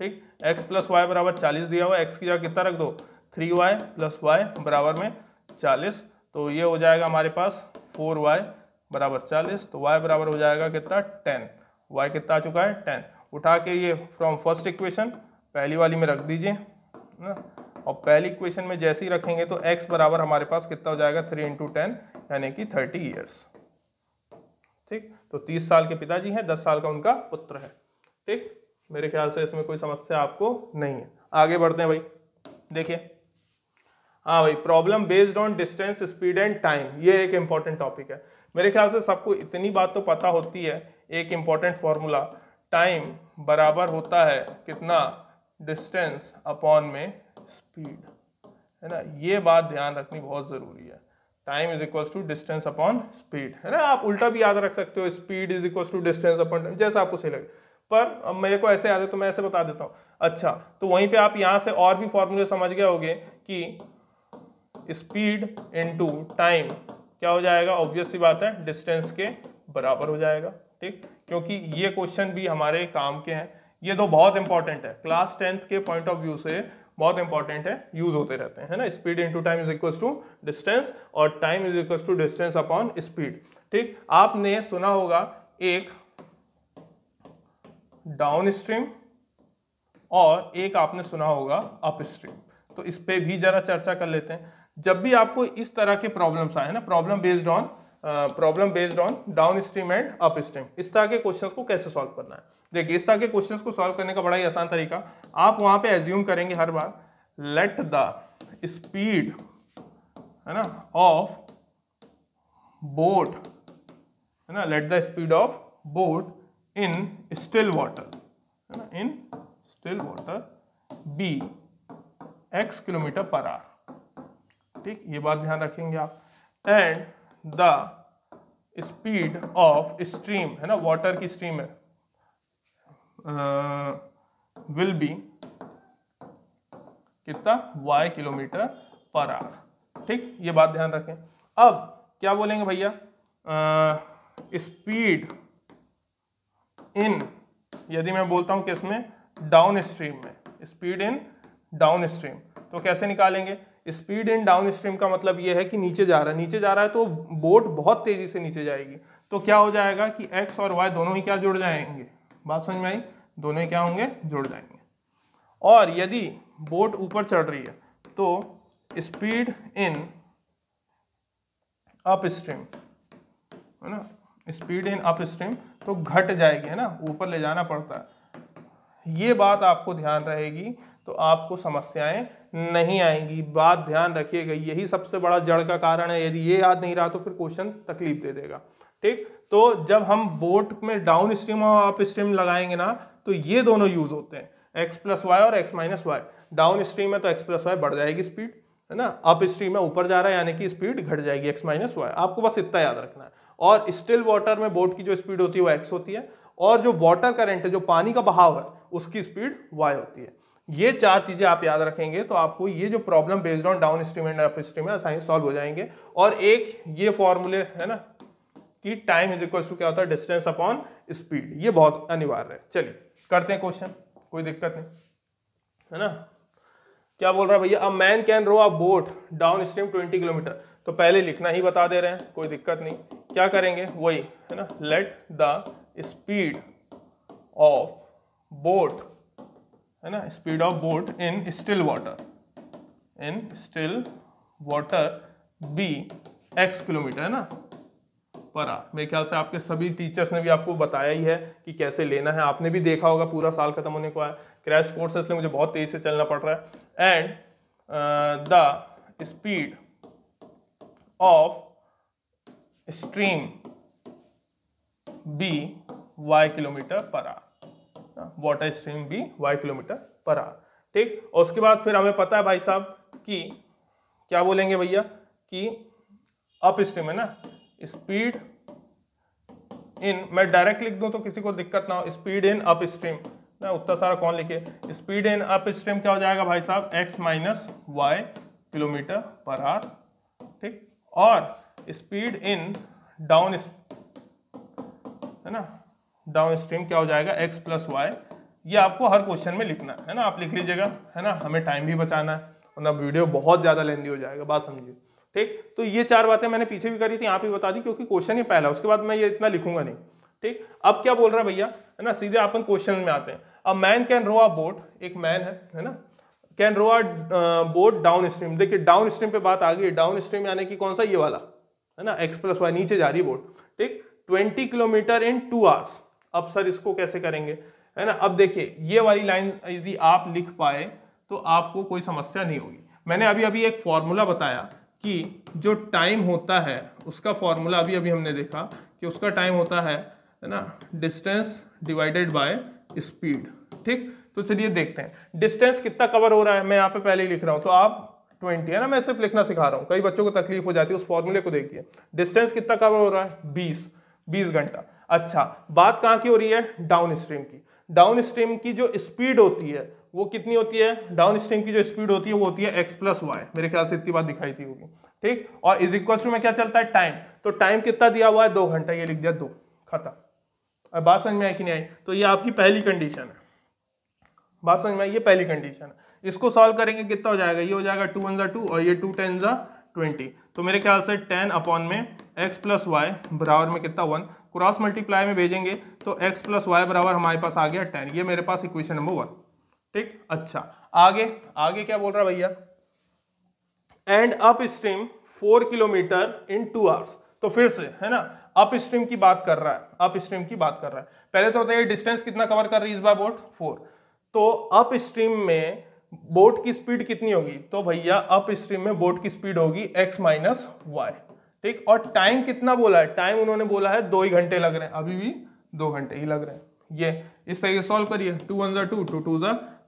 ठीक x प्लस वाई बराबर चालीस दिया हुआ x की जगह कितना रख दो थ्री वाई प्लस वाई बराबर में चालीस तो ये हो जाएगा हमारे पास फोर वाई बराबर चालीस तो y बराबर हो जाएगा कितना टेन y कितना आ चुका है टेन उठा के ये फ्रॉम फर्स्ट इक्वेशन पहली वाली में रख दीजिए ना और पहली इक्वेशन में जैसे ही रखेंगे तो x बराबर हमारे पास कितना हो जाएगा थ्री इंटू टेन यानी कि थर्टी ईयर्स ठीक तो तीस साल के पिताजी हैं दस साल का उनका पुत्र है ठीक मेरे ख्याल से इसमें कोई समस्या आपको नहीं है आगे बढ़ते हैं भाई देखिए हाँ भाई problem based on distance speed and time ये एक इम्पॉर्टेंट टॉपिक है मेरे ख्याल से सबको इतनी बात तो पता होती है एक इम्पॉर्टेंट फॉर्मूला टाइम बराबर होता है कितना डिस्टेंस अपॉन में स्पीड है ना ये बात ध्यान रखनी बहुत ज़रूरी है time is equal to distance upon speed है ना आप उल्टा भी याद रख सकते हो speed is equal to distance upon time जैसा आपको सही लगे पर मेरे को ऐसे याद है तो मैं ऐसे बता देता हूँ अच्छा तो वहीं पे आप यहाँ से और भी फॉर्मूले समझ गए होंगे कि स्पीड इनटू टाइम क्या हो जाएगा ऑब्वियस सी बात है डिस्टेंस के बराबर हो जाएगा ठीक क्योंकि ये क्वेश्चन भी हमारे काम के हैं ये दो बहुत इंपॉर्टेंट है क्लास टेंथ के पॉइंट ऑफ व्यू से बहुत इंपॉर्टेंट है यूज होते रहते हैं ना speed into time is equal to distance और time is equal to distance upon speed ठीक आपने सुना होगा एक डाउन स्ट्रीम और एक आपने सुना होगा अप स्ट्रीम तो इस पर भी जरा चर्चा कर लेते हैं जब भी आपको इस तरह के प्रॉब्लम्स आए ना problem based on problem based on downstream and upstream इस तरह के क्वेश्चंस को कैसे सॉल्व करना है देखिए इस तरह के क्वेश्चंस को सॉल्व करने का बड़ा ही आसान तरीका आप वहां पे एज्यूम करेंगे हर बार लेट द स्पीड है ना ऑफ बोट है ना let the speed of boat in still water है ना in still water be x kilometre per hour ठीक ये बात ध्यान रखेंगे आप and the speed of stream है ना वाटर की स्ट्रीम है विल uh, बी कितना वाई किलोमीटर पर आर ठीक ये बात ध्यान रखें अब क्या बोलेंगे भैया स्पीड uh, इन यदि मैं बोलता हूं किस में डाउन स्ट्रीम में स्पीड इन डाउन स्ट्रीम तो कैसे निकालेंगे स्पीड इन डाउन स्ट्रीम का मतलब यह है कि नीचे जा रहा है नीचे जा रहा है तो बोट बहुत तेजी से नीचे जाएगी तो क्या हो जाएगा कि एक्स और वाई दोनों ही क्या जुड़ जाएंगे बात समझ में आई दोनों ही क्या होंगे जुड़ जाएंगे और यदि बोट ऊपर चढ़ रही है तो स्पीड इन अप स्ट्रीम है ना स्पीड इन अप स्ट्रीम तो घट जाएगी है ना ऊपर ले जाना पड़ता है ये बात आपको ध्यान रहेगी तो आपको समस्याएं नहीं आएंगी बात ध्यान रखिएगा यही सबसे बड़ा जड़ का कारण है यदि ये याद नहीं रहा तो फिर क्वेश्चन तकलीफ दे देगा ठीक तो जब हम बोट में डाउन स्ट्रीम और अप स्ट्रीम लगाएंगे ना तो ये दोनों यूज होते हैं एक्स प्लस वाई और x minus y downstream है तो एक्स प्लस वाई बढ़ जाएगी स्पीड है ना अप स्ट्रीम में ऊपर जा रहा है यानी कि स्पीड घट जाएगी एक्स माइनस वाई आपको बस इतना याद रखना है और स्टिल वाटर में बोट की जो स्पीड होती है वो एक्स होती है और जो वाटर करंट है जो पानी का बहाव है उसकी स्पीड वाई होती है ये चार चीज़ें आप याद रखेंगे तो आपको ये जो problem based on downstream and upstream है आसानी सॉल्व हो जाएंगे और एक ये फॉर्मूले है ना कि टाइम इज इक्वल टू क्या होता है डिस्टेंस अपॉन स्पीड ये बहुत अनिवार्य है चलिए करते हैं क्वेश्चन कोई दिक्कत नहीं है ना क्या बोल रहा है भैया a man can row a boat downstream twenty kilometre तो पहले लिखना ही बता दे रहे हैं कोई दिक्कत नहीं क्या करेंगे वही है ना let the speed of boat है ना speed of boat in still water in still water be x kilometre है ना पर आ मेरे ख्याल से आपके सभी टीचर्स ने भी आपको बताया ही है कि कैसे लेना है आपने भी देखा होगा पूरा साल खत्म होने को आया क्रैश कोर्स इसलिए मुझे बहुत तेज़ी से चलना पड़ रहा है and the speed of stream be y kilometre per hour water stream be y kilometre per hour ठीक और उसके बाद फिर हमें पता है भाई साहब कि क्या बोलेंगे भैया कि अप स्ट्रीम है ना स्पीड इन मैं डायरेक्ट लिख दूं तो किसी को दिक्कत ना हो स्पीड इन अप स्ट्रीम ना उतना सारा कौन लिखे स्पीड इन अप स्ट्रीम क्या हो जाएगा भाई साहब x minus y kilometre per hour ठीक और स्पीड इन डाउन है ना डाउन स्ट्रीम क्या हो जाएगा x प्लस वाई ये आपको हर क्वेश्चन में लिखना है ना आप लिख लीजिएगा है ना हमें टाइम भी बचाना है ना वीडियो बहुत ज़्यादा लेंदी हो जाएगा बात समझिए ठीक तो ये चार बातें मैंने पीछे भी करी थी यहाँ पे बता दी क्योंकि क्वेश्चन ही पहला उसके बाद मैं ये इतना लिखूंगा नहीं ठीक अब क्या बोल रहा है भैया है ना सीधे अपन क्वेश्चन में आते हैं a man can row a boat एक मैन है है ना can row a boat downstream देखिए डाउन स्ट्रीम पे बात आ गई डाउन स्ट्रीम यानी कि कौन सा ये वाला है ना एक्स प्लस वाई नीचे जा रही बोट ठीक twenty kilometre in two hours अब सर इसको कैसे करेंगे है ना अब देखिए ये वाली लाइन यदि आप लिख पाए तो आपको कोई समस्या नहीं होगी मैंने अभी अभी एक फॉर्मूला बताया कि जो टाइम होता है उसका फॉर्मूला अभी अभी हमने देखा कि उसका टाइम होता है है ना डिस्टेंस डिवाइडेड बाय स्पीड ठीक तो चलिए देखते हैं डिस्टेंस कितना कवर हो रहा है मैं यहाँ पे पहले ही लिख रहा हूँ तो आप ट्वेंटी है ना मैं सिर्फ लिखना सिखा रहा हूँ कई बच्चों को तकलीफ हो जाती है उस फॉर्मूले को देखिए डिस्टेंस कितना कवर हो रहा है बीस बीस घंटा अच्छा बात कहाँ की हो रही है डाउन स्ट्रीम की डाउन स्ट्रीम की जो स्पीड होती है वो कितनी होती है डाउन स्ट्रीम की जो स्पीड होती है वो होती है एक्स प्लस वाई मेरे ख्याल से इतनी बात दिखाई दी होगी ठीक और इज इक्वल में क्या चलता है टाइम तो टाइम कितना दिया हुआ है दो घंटा ये लिख दिया दो खत्म अब बात समझ में आई कि नहीं आई तो ये आपकी पहली कंडीशन है बात समझ में ये पहली कंडीशन इसको सॉल्व करेंगे कितना हो जाएगा ये हो जाएगा टू वन ज़ा टू और ये टू टेन ज़ा ट्वेंटी तो मेरे ख्याल से टेन अपॉन में एक्स प्लस वाई बराबर में कितना वन क्रॉस मल्टीप्लाई में भेजेंगे तो एक्स प्लस वाई बराबर हमारे पास आ गया टेन ये मेरे पास इक्वेशन नंबर वन ठीक अच्छा आगे आगे क्या बोल रहा भैया and upstream four kilometre in two hours तो फिर से है ना अप स्ट्रीम की बात कर रहा है अप स्ट्रीम की बात कर रहा है पहले तो बताइए डिस्टेंस कितना कवर कर रही है इस बार बोट फोर तो अप स्ट्रीम में बोट की स्पीड कितनी होगी तो भैया अप स्ट्रीम में बोट की स्पीड होगी एक्स माइनस वाई ठीक और टाइम कितना बोला है टाइम उन्होंने बोला है दो ही घंटे लग रहे हैं अभी भी दो घंटे ही लग रहे हैं ये इस तरीके सॉल्व करिए टू वन जो टू टू टू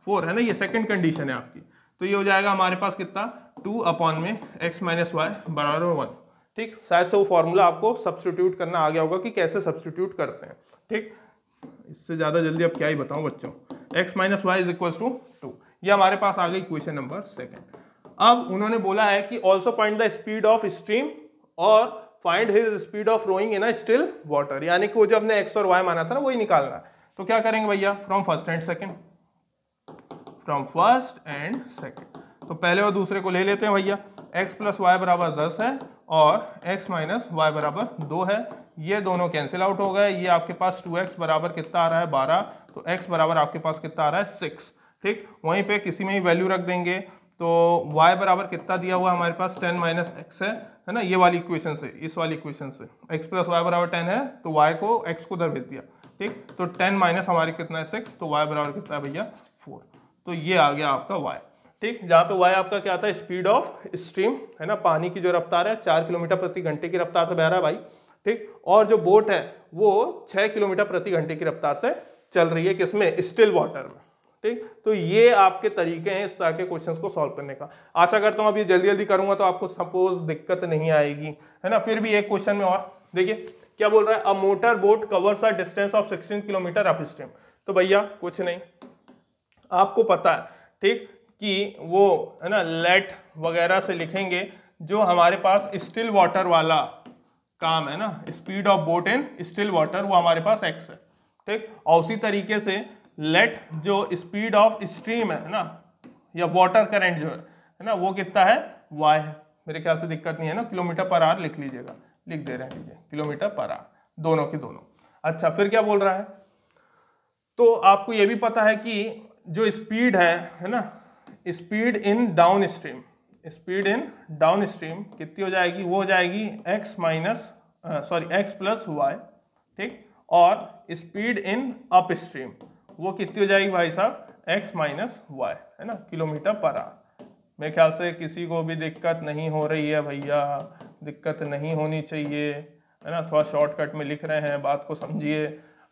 फोर है ना ये सेकंड कंडीशन है आपकी तो ये हो जाएगा हमारे पास कितना टू अपॉन में एक्स माइनस वाई बराबर वन ठीक शायद से वो फॉर्मूला आपको सब्सटीट्यूट करना आ गया होगा कि कैसे सब्सटीट्यूट करते हैं ठीक इससे ज़्यादा जल्दी अब क्या ही बताऊँ बच्चों x minus y is equal to two ये हमारे पास आ गई क्वेश्चन नंबर सेकेंड अब उन्होंने बोला है कि also find the speed of stream और find his speed of rowing in a still water यानी कि वो जो हमने एक्स और वाई माना था ना वही निकालना है तो क्या करेंगे भैया from first and second from first and second तो पहले और दूसरे को ले लेते हैं भैया एक्स प्लस वाई बराबर दस है और x माइनस वाई बराबर दो है ये दोनों कैंसिल आउट हो गए ये आपके पास 2x बराबर कितना आ रहा है 12 तो x बराबर आपके पास कितना आ रहा है सिक्स ठीक वहीं पे किसी में भी वैल्यू रख देंगे तो y बराबर कितना दिया हुआ हमारे पास 10 माइनस एक्स है है ना ये वाली इक्वेशन से इस वाली इक्वेशन से x प्लस वाई बराबर टेन है तो y को x को उधर भेज दिया ठीक तो 10 माइनस हमारे कितना है 6 तो y बराबर कितना है भैया 4 तो ये आ गया आपका y ठीक जहाँ पे वाई आपका क्या आता है स्पीड ऑफ स्ट्रीम है ना पानी की जो रफ्तार है चार किलोमीटर प्रति घंटे की रफ्तार से बह रहा है भाई ठीक और जो बोट है वो छः किलोमीटर प्रति घंटे की रफ्तार से चल रही है किसमें स्टिल वाटर में ठीक तो ये आपके तरीके हैं इस तरह के क्वेश्चंस को सॉल्व करने का आशा करता हूँ अब ये जल्दी जल्दी करूँगा तो आपको सपोज दिक्कत नहीं आएगी है ना फिर भी एक क्वेश्चन में और देखिए क्या बोल रहा है a motor boat covers a distance of sixteen kilometre upstream तो भैया कुछ नहीं आपको पता है ठीक कि वो है ना लेट वगैरह से लिखेंगे जो हमारे पास स्टिल वाटर वाला काम है ना speed of boat in still water वो हमारे पास एक्स है ठीक और उसी तरीके से लेट जो स्पीड ऑफ स्ट्रीम है ना या वाटर करंट जो है ना वो कितना है वाई है मेरे ख्याल से दिक्कत नहीं है ना किलोमीटर पर आर लिख लीजिएगा लिख दे रहे हैं लीजिए किलोमीटर पर आर दोनों के दोनों अच्छा फिर क्या बोल रहा है तो आपको ये भी पता है कि जो स्पीड है है ना speed in downstream speed in downstream कितनी हो जाएगी वो हो जाएगी x minus sorry x plus y ठीक और स्पीड इन अप स्ट्रीम वो कितनी हो जाएगी भाई साहब x माइनस वाई है ना किलोमीटर पर आ मेरे ख्याल से किसी को भी दिक्कत नहीं हो रही है भैया दिक्कत नहीं होनी चाहिए है ना थोड़ा शॉर्टकट में लिख रहे हैं बात को समझिए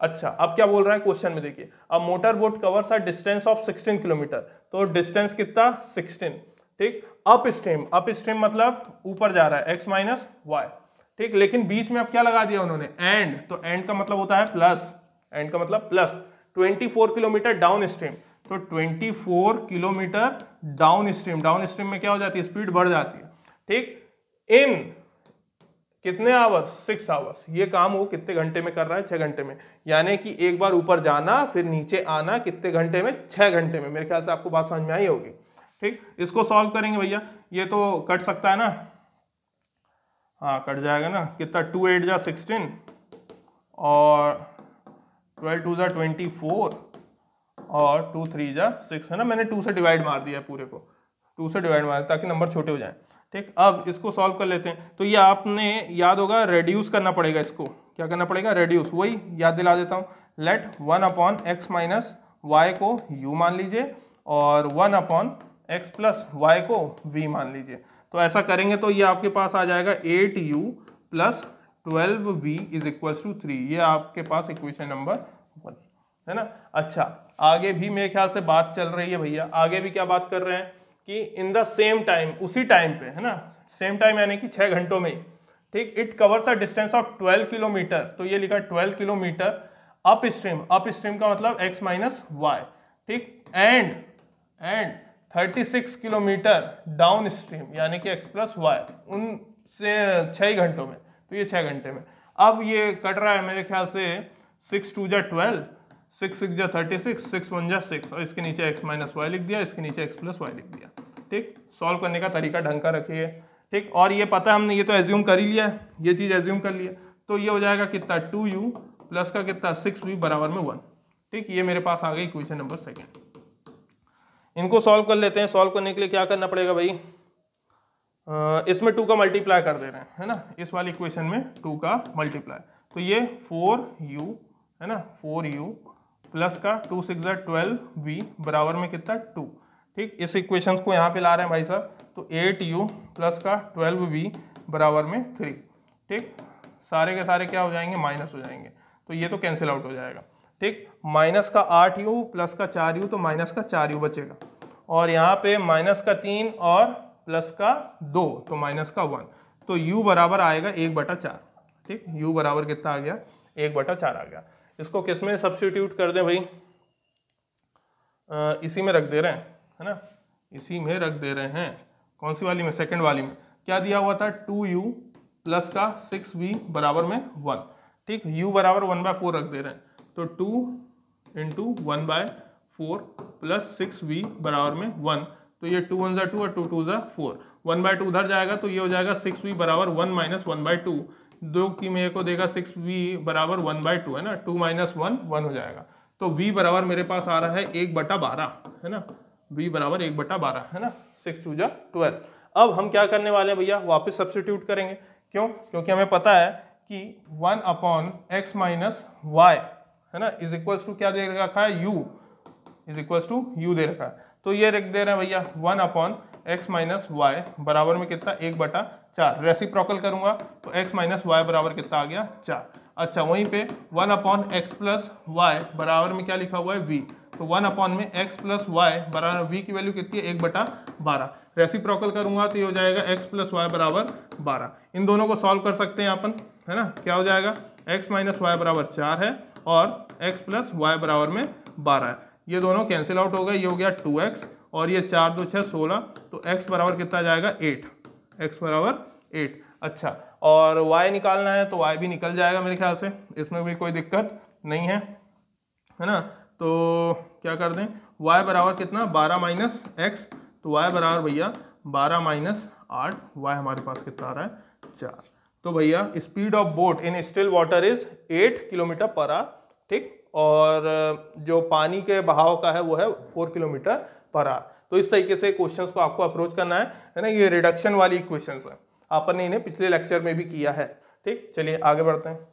अच्छा अब क्या बोल रहा है क्वेश्चन में देखिए अब motor boat covers a distance of 16 kilometre तो डिस्टेंस कितना सिक्सटीन ठीक अप स्ट्रीम अप स्ट्रीम मतलब ऊपर जा रहा है एक्स माइनस वाई ठीक लेकिन बीच में अब क्या लगा दिया उन्होंने एंड तो एंड का मतलब होता है प्लस एंड का मतलब प्लस 24 किलोमीटर डाउन स्ट्रीम तो 24 kilometre downstream downstream में क्या हो जाती है स्पीड बढ़ जाती है ठीक इन कितने आवर्स सिक्स आवर्स ये काम वो कितने घंटे में कर रहा है छः घंटे में यानी कि एक बार ऊपर जाना फिर नीचे आना कितने घंटे में छः घंटे में मेरे ख्याल से आपको बात समझ में आई होगी ठीक इसको सॉल्व करेंगे भैया ये तो कट सकता है ना हाँ कट जाएगा ना कितना टू एट जा सिक्सटीन और ट्वेल्व टू जा ट्वेंटी फोर और टू थ्री जा सिक्स है ना मैंने टू से डिवाइड मार दिया पूरे को टू से डिवाइड मार ताकि नंबर छोटे हो जाएँ ठीक अब इसको सॉल्व कर लेते हैं तो ये आपने याद होगा रेड्यूस करना पड़ेगा इसको क्या करना पड़ेगा रेड्यूस वही याद दिला देता हूँ let one upon x minus y को यू मान लीजिए और one upon x plus y को वी मान लीजिए तो ऐसा करेंगे तो ये आपके पास आ जाएगा eight u plus twelve v is equal to three ये आपके पास इक्वेशन नंबर वन है ना अच्छा आगे भी मेरे ख्याल से बात चल रही है भैया आगे भी क्या बात कर रहे हैं कि इन द सेम टाइम उसी टाइम पे है ना सेम टाइम यानी कि छः घंटों में ठीक it covers a distance of twelve kilometre तो ये लिखा twelve kilometre upstream upstream का मतलब एक्स माइनस वाई ठीक and and 36 kilometre downstream यानी कि एक्स प्लस वाई उन से छः घंटों में तो ये छः घंटे में अब ये कट रहा है मेरे ख्याल से सिक्स टू जै ट्वेल्व सिक्स सिक्स जा थर्टी सिक्स सिक्स वन जा सिक्स और इसके नीचे एक्स माइनस वाई लिख दिया इसके नीचे एक्स प्लस वाई लिख दिया ठीक सॉल्व करने का तरीका ढंग का रखिए ठीक और ये पता है हमने ये तो एज्यूम कर ही लिया है ये चीज़ एज्यूम कर लिया तो ये हो जाएगा कितना टू यू प्लस का कितना सिक्स वी बराबर में वन ठीक ये मेरे पास आ गई क्वेश्चन नंबर सेकेंड इनको सॉल्व कर लेते हैं सॉल्व करने के लिए क्या करना पड़ेगा भाई इसमें टू का मल्टीप्लाई कर दे रहे हैं है ना इस वाली इक्वेशन में टू का मल्टीप्लाई तो ये फोर यू है ना फोर यू प्लस का टू सिक्स ट्वेल्व वी बराबर में कितना टू ठीक इस इक्वेशन को यहाँ पे ला रहे हैं भाई साहब तो एट यू प्लस का ट्वेल्व वी बराबर में थ्री ठीक सारे के सारे क्या हो जाएंगे माइनस हो जाएंगे तो ये तो कैंसिल आउट हो जाएगा ठीक माइनस का आठ यू प्लस का चार यू तो माइनस का चार यू बचेगा और यहाँ पे माइनस का तीन और प्लस का दो तो माइनस का वन तो यू बराबर आएगा एक बटा चार ठीक यू बराबर कितना आ गया एक बटा चार आ गया इसको किस में सब्सिट्यूट कर दें भाई आ, इसी में रख दे रहे हैं है ना इसी में रख दे रहे हैं कौन सी वाली में सेकंड वाली में क्या दिया हुआ था टू यू प्लस का सिक्स बी बराबर में वन ठीक u बराबर वन बाय फोर रख दे रहे हैं तो two into one by four plus six b बराबर में वन तो ये टू वन ज़ा टू और टू टू ज़ा फोर वन बाय टू उधर जाएगा तो ये हो जाएगा सिक्स बी बराबर one minus one by two दो की मेरे को देगा सिक्स वी बराबर वन बाई टू है ना टू माइनस वन वन हो जाएगा तो वी बराबर मेरे पास आ रहा है एक बटा बारह है ना v बराबर एक बटा बारह है ना सिक्स टू जा ट्वेल्व अब हम क्या करने वाले हैं भैया वापस सब्सिट्यूट करेंगे क्यों क्योंकि हमें पता है कि one upon x minus y है ना इज इक्वल्स टू क्या दे रखा है u is equals to u दे रखा है तो ये रख दे रहे हैं भैया one upon x minus y बराबर में कितना एक बटा चार प्रोकल करूंगा तो एक्स माइनस वाई बराबर कितना आ गया चार अच्छा वहीं पे one upon x plus y बराबर में क्या लिखा हुआ है वी तो वन अपॉन में एक्स प्लस वाई बराबर वी की वैल्यू कितनी है एक बटा बारह प्रोकल करूंगा तो ये हो जाएगा एक्स प्लस वाई बराबर बारह इन दोनों को सॉल्व कर सकते हैं अपन है ना क्या हो जाएगा एक्स माइनस वाई बराबर चार है और एक्स प्लस वाई बराबर में बारह है ये दोनों कैंसिल आउट हो गए ये हो गया टू एक्स और ये चार दो छः सोलह तो एक्स बराबर कितना जाएगा एट एक्स बराबर एट अच्छा और वाई निकालना है तो वाई भी निकल जाएगा मेरे ख्याल से इसमें भी कोई दिक्कत नहीं है है ना तो क्या कर दें वाई बराबर कितना बारह माइनस एक्स तो वाई बराबर भैया बारह माइनस आठ वाई हमारे पास कितना आ रहा है चार तो भैया speed of boat in still water is eight kilometre per hour ठीक और जो पानी के बहाव का है वो है फोर किलोमीटर पर आर तो इस तरीके से क्वेश्चंस को आपको अप्रोच करना है है ना ये रिडक्शन वाली क्वेश्चंस है ने इन्हें पिछले लेक्चर में भी किया है ठीक चलिए आगे बढ़ते हैं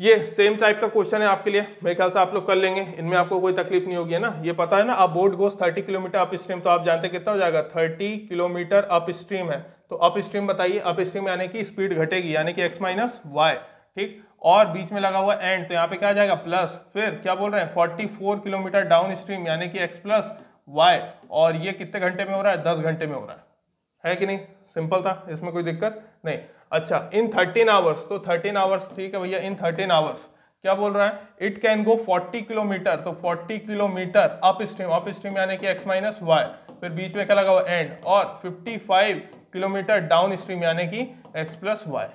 ये सेम टाइप का क्वेश्चन है आपके लिए मेरे ख्याल से आप लोग कर लेंगे इनमें आपको कोई तकलीफ नहीं होगी है ना ये पता है ना आप boat goes 30 kilometre upstream तो आप जानते कितना हो जाएगा 30 किलोमीटर अप स्ट्रीम है तो अप स्ट्रीम बताइए अप स्ट्रीम यानी कि स्पीड घटेगी यानी कि एक्स माइनस वाई ठीक और बीच में लगा हुआ एंड तो यहाँ पे क्या आ जाएगा प्लस फिर क्या बोल रहे हैं 44 किलोमीटर डाउन स्ट्रीम यानी कि एक्स प्लस वाई और ये कितने घंटे में हो रहा है दस घंटे में हो रहा है है कि नहीं सिंपल था इसमें कोई दिक्कत नहीं अच्छा इन थर्टीन आवर्स तो थर्टीन आवर्स ठीक है भैया इन थर्टीन आवर्स क्या बोल रहा है इट कैन गो 40 किलोमीटर तो 40 kilometre upstream upstream यानी कि एक्स माइनस वाई फिर बीच में क्या लगा हुआ एंड और 55 किलोमीटर डाउन स्ट्रीम यानी कि एक्स प्लस वाई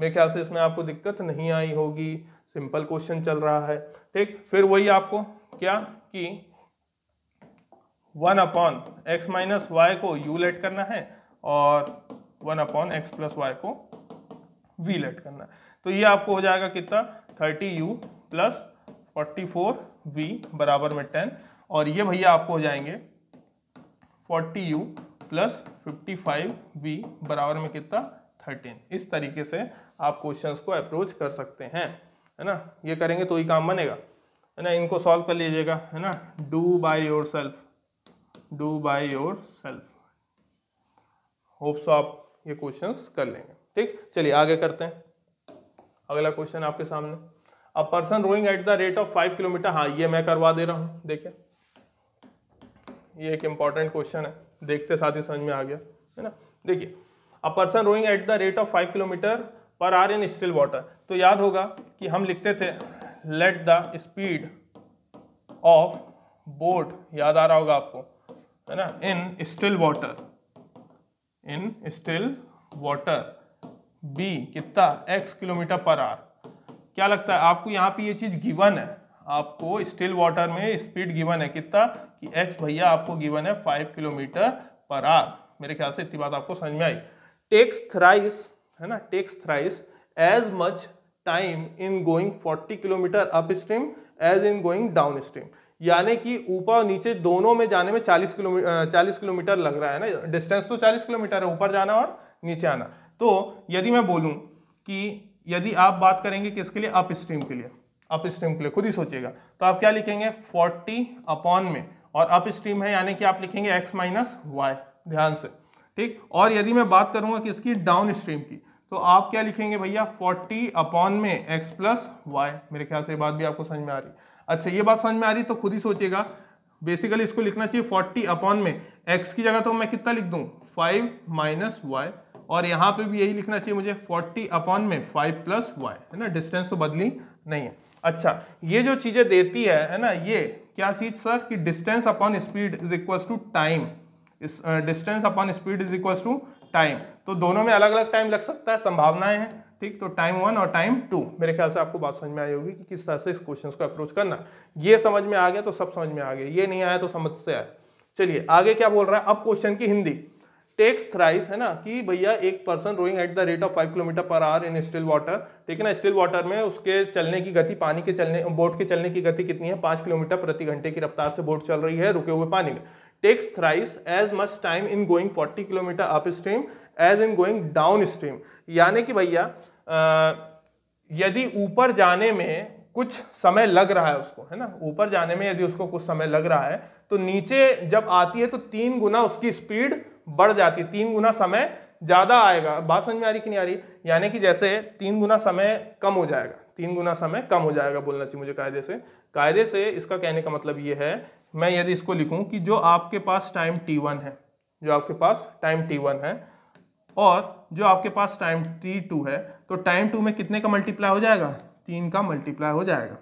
मेरे ख्याल से इसमें आपको दिक्कत नहीं आई होगी सिंपल क्वेश्चन चल रहा है ठीक फिर वही आपको क्या कि one upon x minus y को यू लेट करना है और one upon x plus y को वी लेट करना है तो ये आपको हो जाएगा कितना thirty u plus forty four v बराबर में टेन और ये भैया आपको हो जाएंगे forty u plus fifty five v बराबर में कितना थर्टीन इस तरीके से आप क्वेश्चन को अप्रोच कर सकते हैं है ना ये करेंगे तो ही काम बनेगा है ना इनको सॉल्व कर लीजिएगा है ना do by yourself do by yourself hopes आप ये क्वेश्चन कर लेंगे ठीक चलिए आगे करते हैं अगला क्वेश्चन आपके सामने a person rowing at the rate of five kilometre हाँ ये मैं करवा दे रहा हूँ देखिए ये एक इंपॉर्टेंट क्वेश्चन है देखते साथ ही समझ में आ गया है ना देखिए a person rowing at the rate of five kilometre per hour in still water तो याद होगा कि हम लिखते थे let the speed of boat याद आ रहा होगा आपको है ना in still water in still water be कितना एक्स किलोमीटर पर आर क्या लगता है आपको यहाँ पे ये चीज़ गिवन है आपको स्टिल वाटर में स्पीड गिवन है कितना कि एक्स भैया आपको गिवन है फाइव किलोमीटर पर आर मेरे ख्याल से इतनी बात आपको समझ में आई टेक्स थ्राइस है ना takes thrice as much time in going 40 kilometre upstream as in going downstream यानी कि ऊपर नीचे दोनों में जाने में 40 किलोमीटर 40 किलोमीटर लग रहा है ना डिस्टेंस तो 40 किलोमीटर है ऊपर जाना और नीचे आना तो यदि मैं बोलूं कि यदि आप बात करेंगे किसके लिए अप स्ट्रीम के लिए अप स्ट्रीम के लिए खुद ही सोचिएगा तो आप क्या लिखेंगे 40 अपॉन में और अप स्ट्रीम है यानी कि आप लिखेंगे x माइनस वाई ध्यान से ठीक और यदि मैं बात करूंगा किसकी डाउन स्ट्रीम की तो आप क्या लिखेंगे भैया 40 अपॉन में x प्लस वाई मेरे ख्याल से बात भी आपको समझ में आ रही अच्छा ये बात समझ में आ रही तो खुद ही सोचिएगा बेसिकली इसको लिखना चाहिए 40 अपॉन में x की जगह तो मैं कितना लिख दूँ 5 माइनस वाई और यहाँ पे भी यही लिखना चाहिए मुझे 40 अपॉन में 5 प्लस वाई है ना डिस्टेंस तो बदली नहीं है अच्छा ये जो चीज़ें देती है है ना ये क्या चीज़ सर कि distance upon speed is equal to time distance upon speed is equal to time तो दोनों में अलग अलग टाइम लग सकता है संभावनाएं हैं ठीक तो टाइम वन और टाइम टू मेरे ख्याल से आपको बात समझ में आई होगी कि किस तरह से इस क्वेश्चन को अप्रोच करना ये समझ में आ गया तो सब समझ में आ गया ये नहीं आया तो समझ से आया चलिए आगे क्या बोल रहा है अब क्वेश्चन की हिंदी टेक्स थ्राइस है ना कि भैया एक person rowing at the rate of five kilometre per hour in still water ठीक है ना स्टिल वाटर में उसके चलने की गति पानी के चलने बोट के चलने की गति कितनी है पाँच किलोमीटर प्रति घंटे की रफ्तार से बोट चल रही है रुके हुए पानी में takes thrice as much time in going 40 kilometre upstream as in going downstream यानी कि भैया यदि ऊपर जाने में कुछ समय लग रहा है उसको है ना ऊपर जाने में यदि उसको कुछ समय लग रहा है तो नीचे जब आती है तो तीन गुना उसकी स्पीड बढ़ जाती है तीन गुना समय ज़्यादा आएगा बात समझ में आ रही कि नहीं आ रही यानी कि जैसे तीन गुना समय कम हो जाएगा तीन गुना समय कम हो जाएगा बोलना चाहिए मुझे कायदे से कायदे से इसका कहने का मतलब ये है मैं यदि इसको लिखूं कि जो आपके पास टाइम t1 है जो आपके पास टाइम t1 है और जो आपके पास टाइम t2 है तो टाइम टू में कितने का मल्टीप्लाई हो जाएगा तीन का मल्टीप्लाई हो जाएगा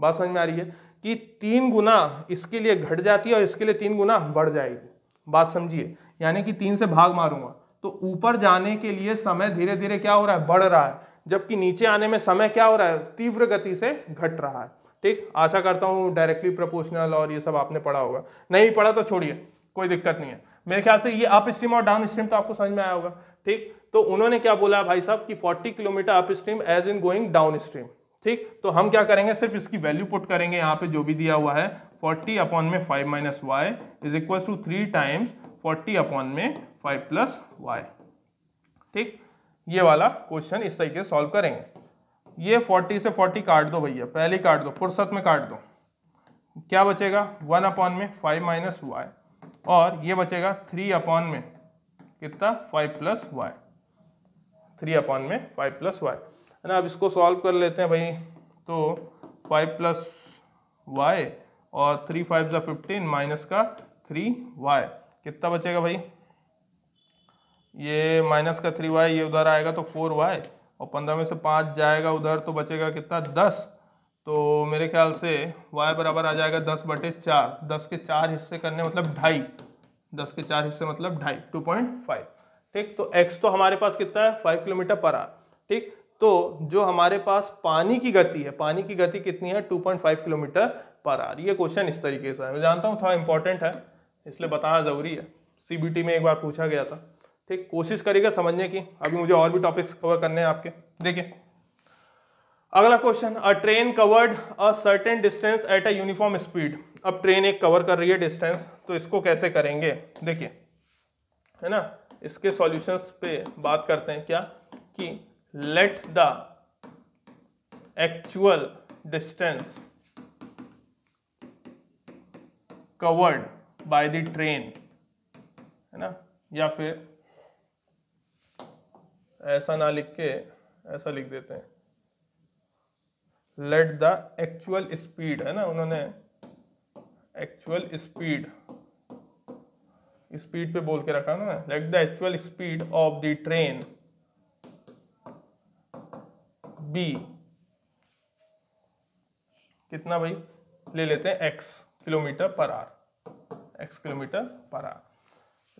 बात समझ में आ रही है कि तीन गुना इसके लिए घट जाती है और इसके लिए तीन गुना बढ़ जाएगी बात समझिए यानी कि तीन से भाग मारूंगा तो ऊपर जाने के लिए समय धीरे धीरे क्या हो रहा है बढ़ रहा है जबकि नीचे आने में समय क्या हो रहा है तीव्र गति से घट रहा है ठीक आशा करता हूँ डायरेक्टली प्रपोर्शनल और ये सब आपने पढ़ा होगा नहीं पढ़ा तो छोड़िए कोई दिक्कत नहीं है मेरे ख्याल से ये अप स्ट्रीम और डाउन स्ट्रीम तो आपको समझ में आया होगा ठीक तो उन्होंने क्या बोला भाई साहब कि 40 kilometre upstream as in going downstream ठीक तो हम क्या करेंगे सिर्फ इसकी वैल्यू पुट करेंगे यहाँ पे जो भी दिया हुआ है 40 अपॉन में 5 minus y is equal to three times 40 upon में 5 प्लस वाई ठीक ये वाला क्वेश्चन इस तरीके से सॉल्व करेंगे ये फोर्टी से फोर्टी काट दो भैया पहले काट दो फुर्सत में काट दो क्या बचेगा वन अपॉन में फाइव माइनस वाई और ये बचेगा थ्री अपॉन में कितना five plus y three upon में फाइव प्लस वाई है ना अब इसको सॉल्व कर लेते हैं भाई तो फाइव प्लस वाई और थ्री फाइव जो फिफ्टीन माइनस का थ्री वाई कितना बचेगा भाई ये माइनस का थ्री वाई ये उधर आएगा तो फोर वाई और पंद्रह में से पाँच जाएगा उधर तो बचेगा कितना दस तो मेरे ख्याल से y बराबर आ जाएगा दस बटे चार दस के चार हिस्से करने मतलब ढाई दस के चार हिस्से मतलब ढाई टू पॉइंट फाइव ठीक तो x तो हमारे पास कितना है फाइव किलोमीटर पर आर ठीक तो जो हमारे पास पानी की गति है पानी की गति कितनी है two point five kilometre per hour ये क्वेश्चन इस तरीके से है मैं जानता हूँ थोड़ा इंपॉर्टेंट है इसलिए बताना ज़रूरी है सी में एक बार पूछा गया था ठीक कोशिश करिएगा समझने की अभी मुझे और भी टॉपिक्स कवर करने हैं आपके देखिए अगला question a train covered a certain distance at a uniform speed अब ट्रेन एक कवर कर रही है डिस्टेंस तो इसको कैसे करेंगे देखिए है ना इसके सॉल्यूशंस पे बात करते हैं क्या कि let the actual distance covered by the train है ना या फिर ऐसा ना लिख के ऐसा लिख देते हैं लेट द एक्चुअल स्पीड है ना उन्होंने एक्चुअल स्पीड स्पीड पे बोल के रखा ना let the actual speed of the train be कितना भाई ले लेते हैं x kilometre per hour x kilometre per hour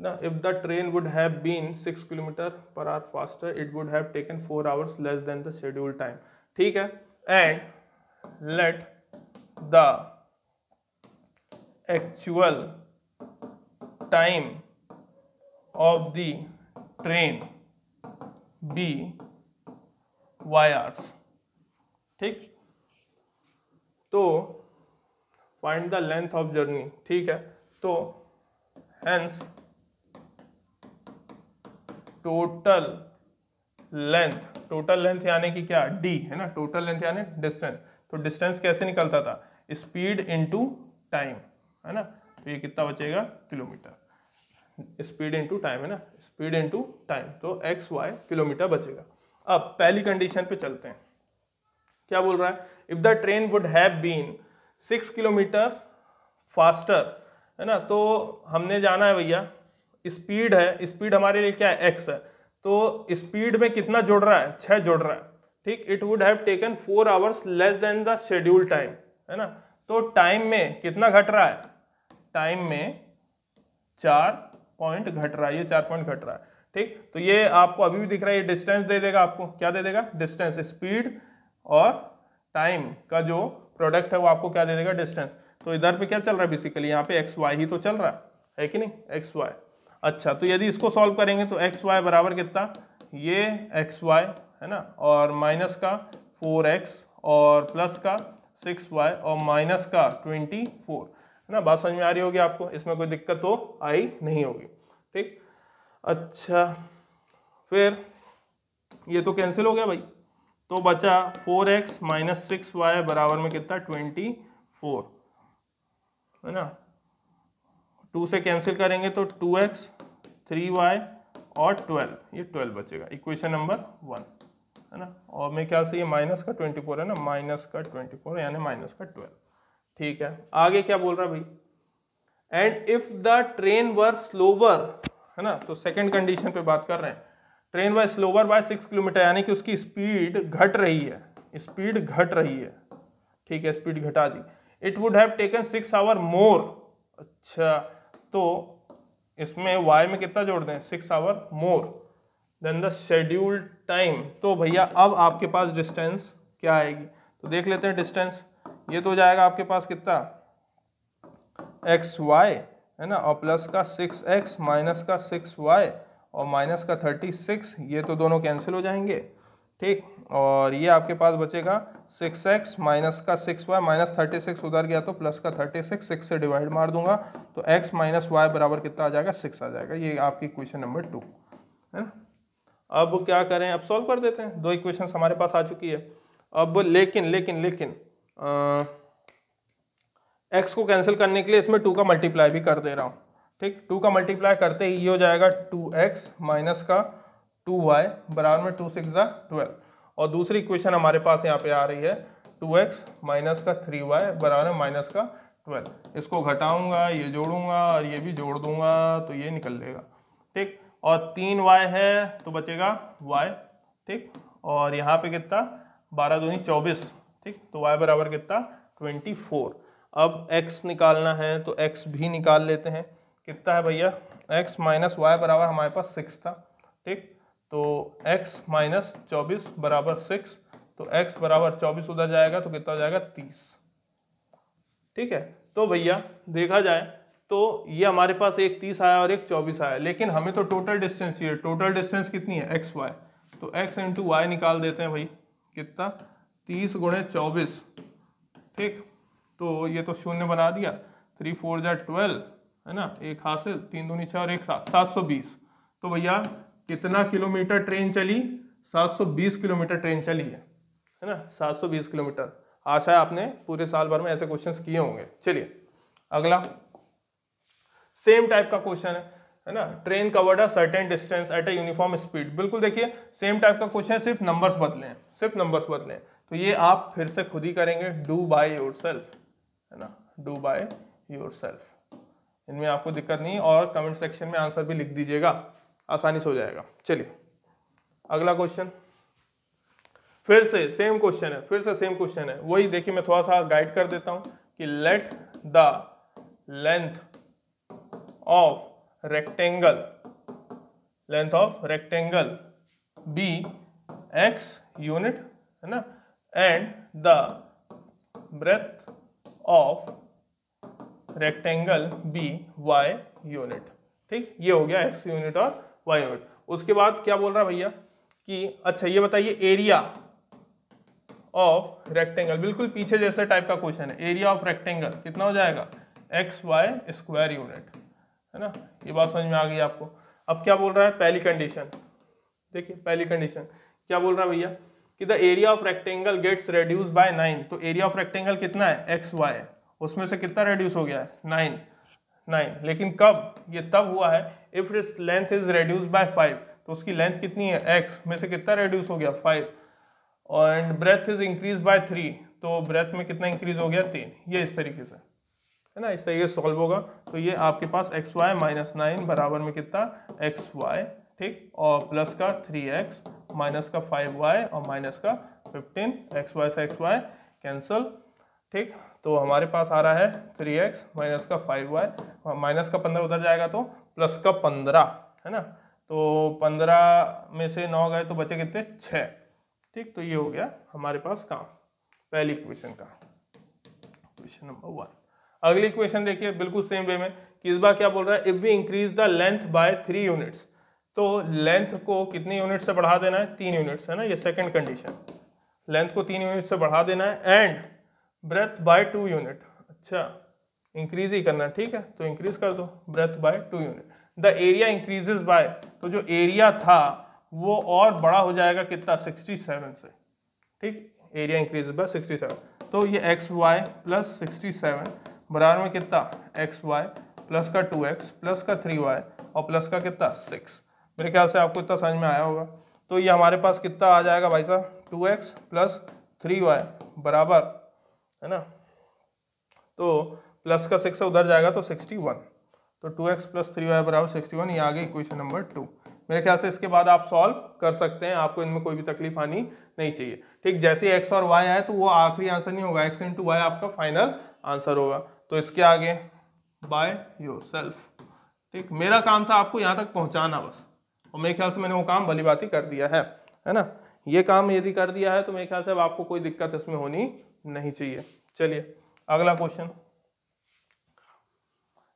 ना if the train would have been six kilometre per hour faster it would have taken four hours less than the schedule time ठीक है and let the actual time of the train be y hours ठीक तो find the length of journey ठीक है तो hence total length total length यानी कि क्या डी है ना टोटल लेंथ यानी डिस्टेंस तो डिस्टेंस कैसे निकलता था स्पीड इंटू टाइम है ना तो ये कितना बचेगा किलोमीटर स्पीड इंटू टाइम है ना स्पीड इंटू टाइम तो एक्स वाई किलोमीटर बचेगा अब पहली कंडीशन पे चलते हैं क्या बोल रहा है if the train would have been six kilometre faster है ना तो हमने जाना है भैया स्पीड है स्पीड हमारे लिए क्या है एक्स है तो स्पीड में कितना जुड़ रहा है छः जुड़ रहा है ठीक it would have taken four hours less than the schedule time है ना तो टाइम में कितना घट रहा है टाइम में चार पॉइंट घट रहा है ये चार पॉइंट घट रहा है ठीक तो ये आपको अभी भी दिख रहा है ये डिस्टेंस दे देगा आपको क्या दे देगा डिस्टेंस स्पीड और टाइम का जो प्रोडक्ट है वो आपको क्या दे देगा डिस्टेंस तो इधर पे क्या चल रहा है बेसिकली यहाँ पे एक्स वाई ही तो चल रहा है है कि नहीं एक्स वाई अच्छा तो यदि इसको सॉल्व करेंगे तो एक्स वाई बराबर कितना ये एक्स वाई है ना और माइनस का फोर एक्स और प्लस का सिक्स वाई और माइनस का ट्वेंटी फोर है ना बात समझ में आ रही होगी आपको इसमें कोई दिक्कत तो आई नहीं होगी ठीक अच्छा फिर ये तो कैंसिल हो गया भाई तो बचा four x minus six y बराबर में कितना ट्वेंटी फोर है ना टू से कैंसिल करेंगे तो टू एक्स थ्री वाई और ट्वेल्व ये ट्वेल्व बचेगा इक्वेशन नंबर वन है ना और मेरे ख्याल से ये माइनस का ट्वेंटी फोर है ना माइनस का ट्वेंटी फोर यानी माइनस का ट्वेल्व ठीक है आगे क्या बोल रहा भाई and if the train were slower है ना तो सेकेंड कंडीशन पर बात कर रहे हैं train y slower by six kilometre यानी कि उसकी स्पीड घट रही है स्पीड घट रही है ठीक है स्पीड घटा दी it would have taken six hour more अच्छा तो इसमें वाई में कितना जोड़ दें six hour more than the schedule time तो भैया अब आपके पास डिस्टेंस क्या आएगी तो देख लेते हैं डिस्टेंस ये तो हो जाएगा आपके पास कितना एक्स वाई है ना और प्लस का सिक्स एक्स माइनस का सिक्स वाई और माइनस का थर्टी सिक्स ये तो दोनों कैंसिल हो जाएंगे ठीक और ये आपके पास बचेगा सिक्स एक्स माइनस का six y minus thirty six उधर गया तो प्लस का थर्टी सिक्स सिक्स से डिवाइड मार दूंगा तो एक्स माइनस वाई बराबर कितना आ जाएगा सिक्स आ जाएगा ये आपकी क्वेश्चन नंबर टू है ना अब क्या करें अब सॉल्व कर देते हैं दो इक्वेशन हमारे पास आ चुकी है अब लेकिन लेकिन लेकिन एक्स को कैंसिल करने के लिए इसमें टू का मल्टीप्लाई भी कर दे रहा हूँ ठीक टू का मल्टीप्लाई करते ही ये हो जाएगा टू एक्स माइनस का टू वाई बराबर में टू सिक्स ज़ा ट्वेल्व और दूसरी इक्वेशन हमारे पास यहाँ पे आ रही है टू एक्स माइनस का थ्री वाई बराबर माइनस का ट्वेल्व इसको घटाऊंगा ये जोड़ूंगा और ये भी जोड़ दूंगा तो ये निकल देगा ठीक और तीन वाई है तो बचेगा वाई ठीक और यहाँ पे कितना बारह दूनी चौबीस ठीक तो वाई बराबर कितना ट्वेंटी फोर अब एक्स निकालना है तो एक्स भी निकाल लेते हैं कितना है भैया एक्स माइनस वाई बराबर हमारे पास सिक्स था ठीक तो x माइनस चौबीस बराबर सिक्स तो x बराबर चौबीस उधर जाएगा तो कितना हो जाएगा तीस ठीक है तो भैया देखा जाए तो ये हमारे पास एक तीस आया और एक चौबीस आया लेकिन हमें तो टोटल डिस्टेंस ये टोटल डिस्टेंस कितनी है एक्स वाई तो एक्स इंटू वाई निकाल देते हैं भाई कितना तीस गुणे चौबीस ठीक तो ये तो शून्य बना दिया थ्री फोर जै ट्वेल्व है ना एक हासिल तीन दूनी छः और एक सात सात सौ बीस तो भैया कितना किलोमीटर ट्रेन चली 720 किलोमीटर ट्रेन चली है है ना 720 किलोमीटर आशा है आपने पूरे साल भर में ऐसे क्वेश्चन किए होंगे चलिए अगला सेम टाइप का क्वेश्चन है है ना train covered a certain distance at a uniform speed बिल्कुल देखिए सेम टाइप का क्वेश्चन है सिर्फ नंबर्स बदले हैं सिर्फ नंबर्स बदले हैं तो ये आप फिर से खुद ही करेंगे डू बाय योर सेल्फ है ना डू बाय योर सेल्फ इनमें आपको दिक्कत नहीं और कमेंट सेक्शन में आंसर भी लिख दीजिएगा आसानी से हो जाएगा चलिए अगला क्वेश्चन फिर से सेम क्वेश्चन है फिर से सेम क्वेश्चन है वही देखिए मैं थोड़ा सा गाइड कर देता हूं कि let the length of rectangle length of rectangle be x unit है ना and the breadth of rectangle be y unit ठीक ये हो गया एक्स यूनिट और वाई ऑर्बिट उसके बाद क्या बोल रहा है भैया कि अच्छा ये बताइए एरिया ऑफ रेक्टेंगल बिल्कुल पीछे जैसे टाइप का क्वेश्चन है एरिया ऑफ रेक्टेंगल कितना हो जाएगा एक्स वाई स्क्वायर यूनिट है ना ये बात समझ में आ गई आपको अब क्या बोल रहा है पहली कंडीशन देखिए पहली कंडीशन क्या बोल रहा है भैया कि the area of rectangle gets reduce by nine तो एरिया ऑफ रेक्टेंगल कितना है एक्स वाई उसमें से कितना रेड्यूस हो गया है नाइन नाइन लेकिन कब ये तब हुआ है if its length is reduce by five तो उसकी लेंथ कितनी है एक्स में से कितना रेड्यूस हो गया five and breadth is increase by three तो ब्रेथ में कितना इंक्रीज हो गया तीन ये इस तरीके से है ना इस तरीके से सॉल्व होगा तो ये आपके पास एक्स वाई माइनस नाइन बराबर में कितना एक्स वाई ठीक और प्लस का थ्री एक्स माइनस का फाइव वाई और माइनस का फिफ्टीन एक्स वाई से एक्स वाई कैंसल ठीक तो हमारे पास आ रहा है थ्री एक्स माइनस का फाइव वाई माइनस का पंद्रह उधर जाएगा तो प्लस का पंद्रह है ना तो पंद्रह में से नौ गए तो बचे कितने छः ठीक तो ये हो गया हमारे पास काम पहली क्वेश्चन का क्वेश्चन नंबर वन अगली क्वेश्चन देखिए बिल्कुल सेम वे में कि इस बार क्या बोल रहा है if we increase the length by three units तो लेंथ को कितने यूनिट से बढ़ा देना है तीन यूनिट्स है ना ये सेकंड कंडीशन लेंथ को तीन यूनिट से बढ़ा देना है and breadth by two unit अच्छा इंक्रीज ही करना ठीक है तो इंक्रीज कर दो breadth by two unit the area increases by तो जो एरिया था वो और बड़ा हो जाएगा कितना 67 से ठीक एरिया इंक्रीज बाय 67 तो ये x y plus sixty seven बराबर में कितना एक्स वाई प्लस का टू एक्स प्लस का थ्री वाई और प्लस का कितना सिक्स मेरे ख्याल से आपको इतना समझ में आया होगा तो ये हमारे पास कितना आ जाएगा भाई साहब two x plus three Y बराबर है ना तो प्लस का सिक्स है उधर जाएगा तो सिक्सटी वन तो two x plus three Y बराबर सिक्सटी वन ये आगे इक्वेशन नंबर टू मेरे ख्याल से इसके बाद आप सॉल्व कर सकते हैं आपको इनमें कोई भी तकलीफ आनी नहीं चाहिए ठीक जैसे एक्स और वाई आए तो वो आखिरी आंसर नहीं होगा एक्स इंटू वाई आपका फाइनल आंसर होगा तो इसके आगे बाय योर सेल्फ ठीक मेरा काम था आपको यहाँ तक पहुँचाना बस और मेरे ख्याल से मैंने वो काम भली बात कर दिया है है ना ये काम यदि कर दिया है तो मेरे ख्याल से अब आपको कोई दिक्कत इसमें होनी नहीं चाहिए चलिए अगला question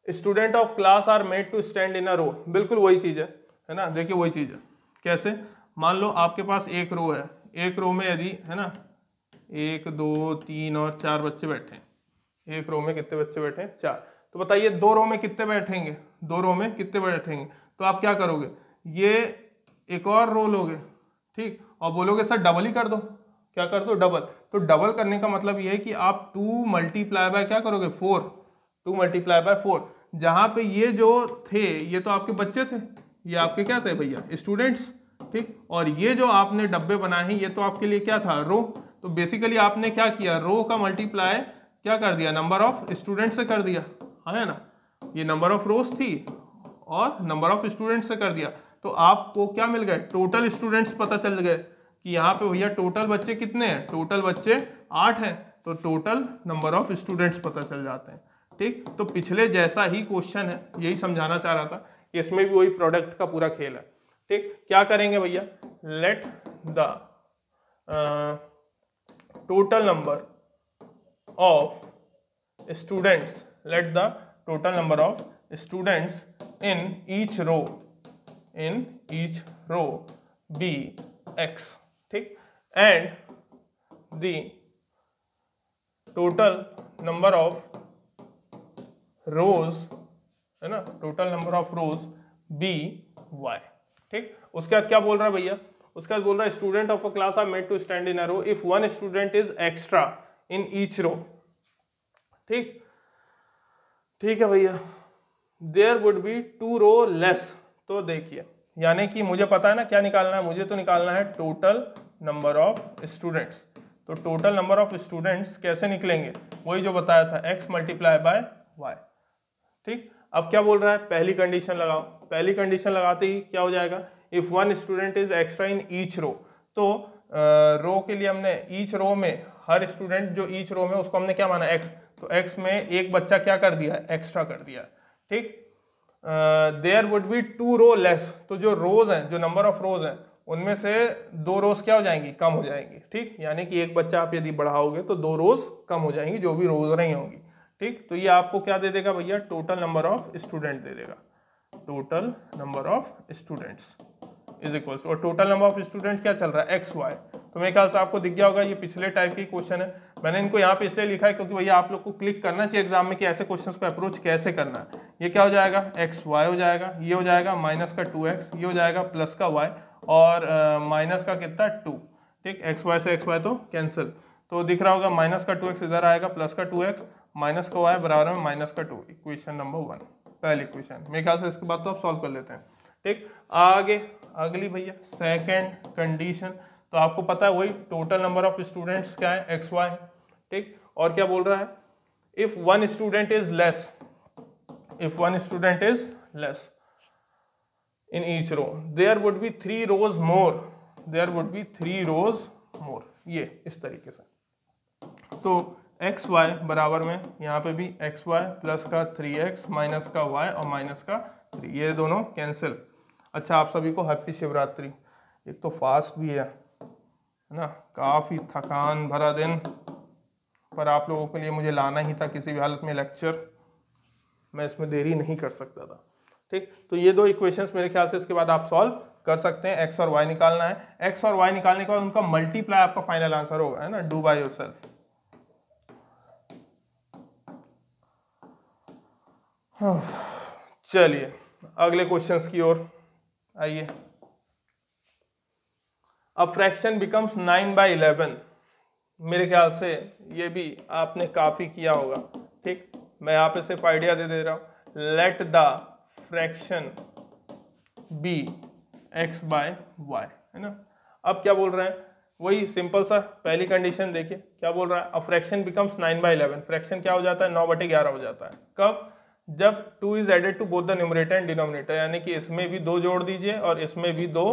student of class are made to stand in a row बिल्कुल वही चीज़ है है ना देखिए वही चीज़ है कैसे मान लो आपके पास एक रो है एक रो में यदि है ना एक दो तीन और चार बच्चे बैठे हैं एक रो में कितने बच्चे बैठे हैं चार तो बताइए दो रो में कितने बैठेंगे दो रो में कितने बैठेंगे तो आप क्या करोगे ये एक और रो लोगे ठीक और बोलोगे सर डबल ही कर दो क्या कर दो डबल तो डबल करने का मतलब ये है कि आप टू मल्टीप्लाई बाय क्या करोगे four two multiply by four जहाँ पे ये जो थे ये तो आपके बच्चे थे ये आपके क्या थे भैया स्टूडेंट्स ठीक और ये जो आपने डब्बे बनाए हैं ये तो आपके लिए क्या था रो तो बेसिकली आपने क्या किया रो का मल्टीप्लाई क्या कर दिया नंबर ऑफ स्टूडेंट से कर दिया है हाँ ना ये नंबर ऑफ रोज थी और नंबर ऑफ स्टूडेंट से कर दिया तो आपको क्या मिल गए टोटल स्टूडेंट्स पता चल गए कि यहाँ पे भैया टोटल बच्चे कितने हैं टोटल बच्चे आठ हैं तो टोटल नंबर ऑफ स्टूडेंट्स पता चल जाते हैं ठीक तो पिछले जैसा ही क्वेश्चन है यही समझाना चाह रहा था कि इसमें भी वही प्रोडक्ट का पूरा खेल है ठीक क्या करेंगे भैया let the total number of students let the total number of students in each row in each row be x ठीक and the total number of rows है ना total number of rows be y ठीक उसके बाद क्या बोल रहा है भैया उसके बाद बोल रहा है student of a class are made to stand in a row if one student is extra in each row ठीक ठीक है भैया there would be two row less तो देखिए यानी कि मुझे पता है ना क्या निकालना है मुझे तो निकालना है टोटल नंबर ऑफ स्टूडेंट्स तो टोटल नंबर ऑफ स्टूडेंट्स कैसे निकलेंगे वही जो बताया था एक्स मल्टीप्लाई बाय वाई ठीक अब क्या बोल रहा है पहली कंडीशन लगाओ पहली कंडीशन लगाते ही क्या हो जाएगा if one student is extra in each row तो रो के लिए हमने ईच रो में हर स्टूडेंट जो ईच रो में उसको हमने क्या माना एक्स तो एक्स में एक बच्चा क्या कर दिया एक्स्ट्रा कर दिया ठीक there would be two row less तो जो रोज हैं जो नंबर ऑफ रोज हैं उनमें से दो रोज क्या हो जाएंगी कम हो जाएंगी ठीक यानी कि एक बच्चा आप यदि बढ़ाओगे तो दो रोज कम हो जाएंगी जो भी रोज नहीं होगी ठीक तो ये आपको क्या दे देगा भैया टोटल नंबर ऑफ स्टूडेंट दे देगा total number of students is equals और टोटल नंबर ऑफ स्टूडेंट क्या चल रहा है एक्स वाई तो मेरे ख्याल से आपको दिख गया होगा ये पिछले टाइप के क्वेश्चन है मैंने इनको यहाँ पे इसलिए लिखा है क्योंकि भैया आप लोग को क्लिक करना चाहिए एग्जाम में कि ऐसे क्वेश्चंस को अप्रोच कैसे करना है ये क्या हो जाएगा एक्स वाई हो जाएगा ये हो जाएगा माइनस का टू एक्स ये हो जाएगा प्लस का वाई और माइनस uh, का कितना टू ठीक एक्स वाई से एक्स वाई तो कैंसिल तो दिख रहा होगा माइनस का टू एक्स इधर आएगा प्लस का टू एक्स माइनस का वाई बराबर में माइनस का टू इक्वेशन नंबर वन पहली इक्वेशन मेरे ख्याल से इसके बाद तो आप सॉल्व कर लेते हैं ठीक आगे अगली भैया सेकेंड कंडीशन तो आपको पता है वही टोटल नंबर ऑफ स्टूडेंट्स क्या है एक्स वाई ठीक और क्या बोल रहा है if one student is less if one student is less in each row there would be three rows more there would be three rows more ये इस तरीके से तो एक्स वाई बराबर में यहाँ पे भी एक्स वाई प्लस का थ्री एक्स माइनस का वाई और माइनस का थ्री ये दोनों कैंसिल अच्छा आप सभी को हैप्पी शिवरात्रि एक तो फास्ट भी है है ना काफ़ी थकान भरा दिन पर आप लोगों के लिए मुझे लाना ही था किसी भी हालत में लेक्चर मैं इसमें देरी नहीं कर सकता था ठीक तो ये दो इक्वेशंस मेरे ख्याल से इसके बाद आप सॉल्व कर सकते हैं एक्स और वाई निकालना है एक्स और वाई निकालने के बाद उनका मल्टीप्लाई आपका फाइनल आंसर होगा है ना डू बाई योर सेल्फ हाँ। चलिए अगले क्वेश्चंस की ओर आइए अब fraction becomes nine by eleven मेरे ख्याल से ये भी आपने काफ़ी किया होगा ठीक मैं यहाँ पे सिर्फ आइडिया दे दे रहा हूँ let the fraction be x by y है ना अब क्या बोल रहे हैं वही सिंपल सा पहली कंडीशन देखिए क्या बोल रहा है अब fraction becomes nine by eleven fraction क्या हो जाता है नौ बटे ग्यारह हो जाता है कब जब two is added to both the numerator and denominator यानी कि इसमें भी दो जोड़ दीजिए और इसमें भी दो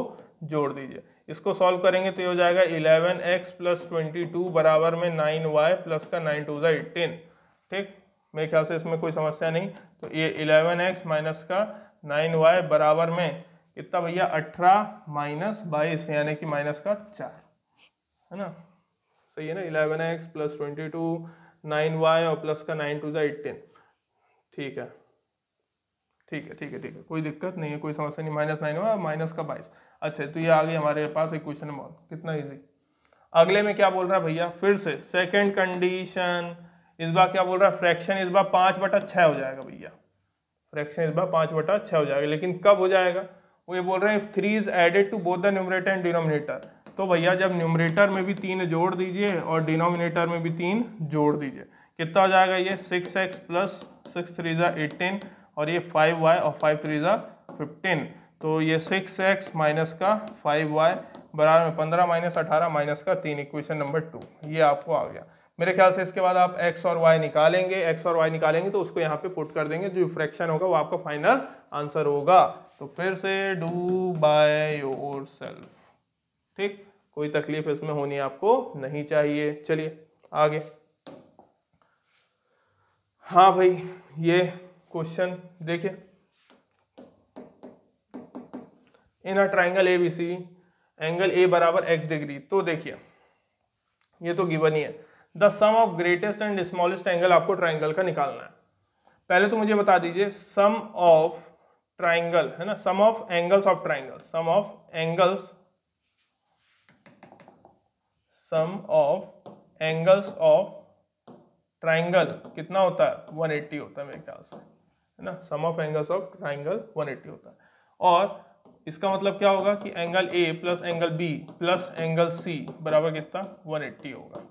जोड़ दीजिए इसको सॉल्व करेंगे तो ये हो जाएगा eleven x plus twenty two बराबर में नाइन वाई प्लस का नाइन टू जो एट्टीन ठीक मेरे ख्याल से इसमें कोई समस्या नहीं तो ये इलेवन एक्स माइनस का नाइन वाई बराबर में कितना भैया अठारह माइनस बाईस यानी कि माइनस का चार है ना सही है ना eleven x plus twenty two nine y और प्लस का नाइन टू जो एट्टीन ठीक है ठीक है ठीक है ठीक है कोई दिक्कत नहीं है कोई समस्या नहीं माइनस नाइन हुआ माइनस का बाईस अच्छा तो ये आ गई हमारे पास क्वेश्चन बहुत कितना ईजी अगले में क्या बोल रहा है भैया फिर से सेकेंड कंडीशन इस बार क्या बोल रहा है फ्रैक्शन इस बार पाँच बटा छः हो जाएगा भैया फ्रैक्शन इस बार पाँच बटा छः हो जाएगा लेकिन कब हो जाएगा वो ये बोल रहे हैं three is added to both the numerator and denominator तो भैया जब न्यूमरेटर में भी तीन जोड़ दीजिए और डिनोमिनेटर में भी तीन जोड़ दीजिए कितना हो जाएगा ये six x plus six three ज़ा एटीन और ये फाइव वाई और फाइव थ्री ज़ा फिफ्टीन तो ये सिक्स एक्स माइनस का फाइव वाई बराबर में पंद्रह माइनस अठारह माइनस का तीन इक्वेशन नंबर टू ये आपको आ गया मेरे ख्याल से इसके बाद आप एक्स और वाई निकालेंगे एक्स और वाई निकालेंगे तो उसको यहाँ पे पुट कर देंगे जो फ्रैक्शन होगा वो आपका फाइनल आंसर होगा तो फिर से डू बाय योर सेल्फ ठीक कोई तकलीफ इसमें होनी आपको नहीं चाहिए चलिए आगे हाँ भाई ये क्वेश्चन देखिए in a triangle A B C angle A बराबर एक्स डिग्री तो देखिए ये तो गिवन ही है the sum of greatest and smallest angle आपको ट्राइंगल का निकालना है पहले तो मुझे बता दीजिए सम ऑफ ट्राइंगल है ना sum of angles of triangle sum of angles sum of angles of triangle कितना होता है 180 होता है मेरे ख्याल से है ना sum of angles of triangle 180 होता है और इसका मतलब क्या होगा कि angle A plus angle B plus angle C बराबर कितना 180 होगा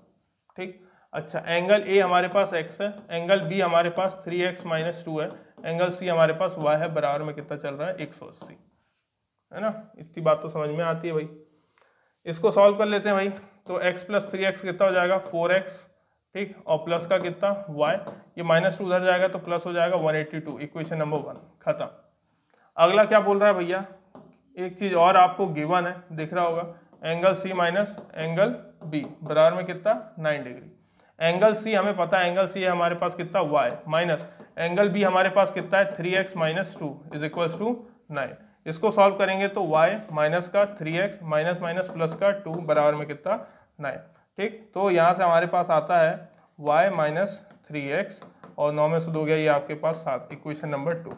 ठीक अच्छा एंगल ए हमारे पास एक्स है एंगल बी हमारे पास थ्री एक्स माइनस टू है एंगल सी हमारे पास वाई है बराबर में कितना चल रहा है एक सौ अस्सी है ना इतनी बात तो समझ में आती है भाई इसको सॉल्व कर लेते हैं भाई तो एक्स प्लस थ्री एक्स कितना हो जाएगा फोर एक्स ठीक और प्लस का कितना वाई ये माइनस टू उधर जाएगा तो प्लस हो जाएगा one eighty two equation number one खत्म अगला क्या बोल रहा है भैया एक चीज़ और आपको गिवन है दिख रहा होगा angle C minus angle B बराबर में कितना नाइन डिग्री एंगल सी हमें पता है एंगल सी है हमारे पास कितना वाई माइनस एंगल बी हमारे पास कितना है three x minus two is equals to nine इसको सॉल्व करेंगे तो वाई माइनस का three x minus minus plus का टू बराबर में कितना नाइन ठीक तो यहाँ से हमारे पास आता है y माइनस थ्री एक्स और नौ में शुद्ध हो गया ये आपके पास सात इक्वेशन नंबर टू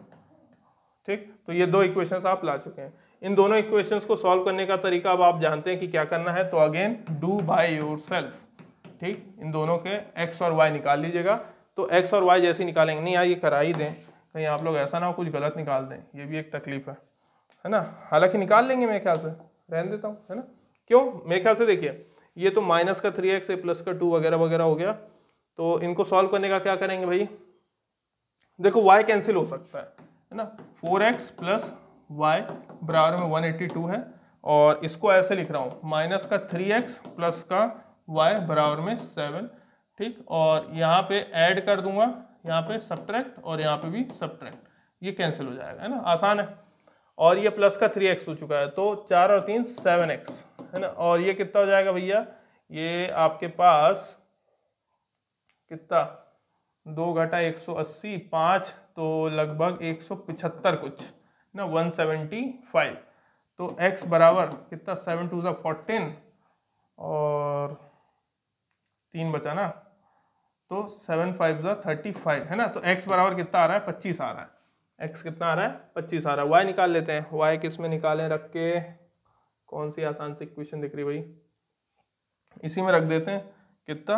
ठीक तो ये दो इक्वेशंस आप ला चुके हैं इन दोनों इक्वेशंस को सॉल्व करने का तरीका अब आप जानते हैं कि क्या करना है तो again do by yourself ठीक इन दोनों के एक्स और वाई निकाल लीजिएगा तो एक्स और वाई जैसे निकालेंगे नहीं यार ये करा ही दें कहीं आप लोग ऐसा ना हो कुछ गलत निकाल दें ये भी एक तकलीफ है है ना हालांकि निकाल लेंगे मेरे ख्याल से रहन देता हूँ है ना क्यों मेरे ख्याल से देखिए ये तो माइनस का थ्री एक्स प्लस का टू वगैरह वगैरह हो गया तो इनको सॉल्व करने का क्या करेंगे भाई देखो वाई कैंसिल हो सकता है है ना फोर एक्स प्लस वाई बराबर में वन एट्टी टू है और इसको ऐसे लिख रहा हूँ माइनस का थ्री एक्स प्लस का वाई बराबर में सेवन ठीक और यहाँ पे ऐड कर दूंगा यहाँ पे सब्ट्रैक्ट और यहाँ पे भी सब्ट्रैक्ट ये कैंसिल हो जाएगा है ना आसान है और ये प्लस का थ्री एक्स हो चुका है तो चार और तीन सेवन एक्स है ना और ये कितना हो जाएगा भैया ये आपके पास कितना दो घटा एक सौ अस्सी पाँच तो लगभग एक सौ पिछहत्तर कुछ ना वन सेवेंटी फाइव तो एक्स बराबर कितना सेवन टू ज़ा फोर्टीन और तीन बचा ना तो सेवन फाइव ज़ा थर्टी फाइव है ना तो एक्स बराबर कितना आ रहा है पच्चीस आ रहा है एक्स कितना आ रहा है पच्चीस आ रहा है वाई निकाल लेते हैं वाई किस में निकालें रख के कौन सी आसान सी इक्वेशन दिख रही भाई इसी में रख देते हैं कितना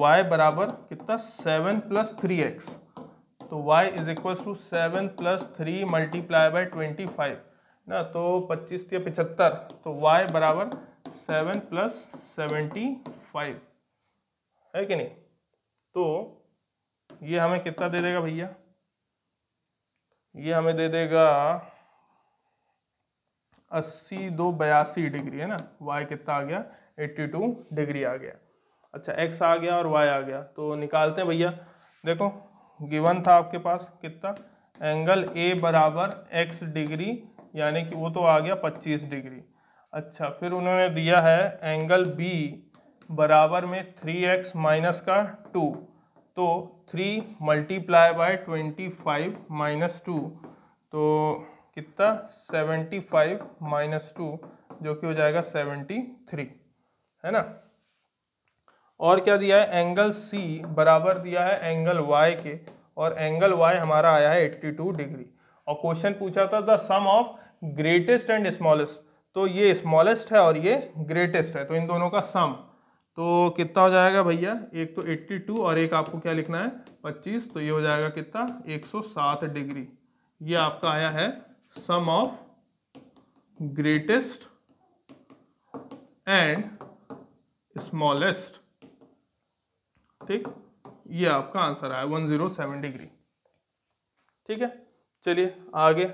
वाई बराबर कितना सेवन प्लस थ्री एक्स तो y is equal to seven plus three multiply by twenty five ना तो पच्चीस या पिछहत्तर तो वाई बराबर सेवन प्लस सेवेंटी फाइव है कि नहीं तो ये हमें कितना दे देगा भैया ये हमें दे देगा अस्सी दो बयासी डिग्री है ना वाई कितना आ गया 82 डिग्री आ गया अच्छा एक्स आ गया और वाई आ गया तो निकालते हैं भैया देखो गिवन था आपके पास कितना एंगल ए बराबर एक्स डिग्री यानी कि वो तो आ गया 25 डिग्री अच्छा फिर उन्होंने दिया है एंगल बी बराबर में 3x माइनस का 2 तो 3 मल्टीप्लाई बाय 25 माइनस टू तो कितना 75 माइनस टू जो कि हो जाएगा 73 है ना और क्या दिया है एंगल सी बराबर दिया है एंगल वाई के और एंगल वाई हमारा आया है एट्टी टू डिग्री और क्वेश्चन पूछा था the sum of greatest and smallest तो ये स्मॉलेस्ट है और ये ग्रेटेस्ट है तो इन दोनों का सम तो कितना हो जाएगा भैया एक तो 82 और एक आपको क्या लिखना है 25 तो ये हो जाएगा कितना 107 डिग्री ये आपका आया है sum of greatest and smallest ठीक ये आपका आंसर आया वन जीरो सेवन डिग्री ठीक है चलिए आगे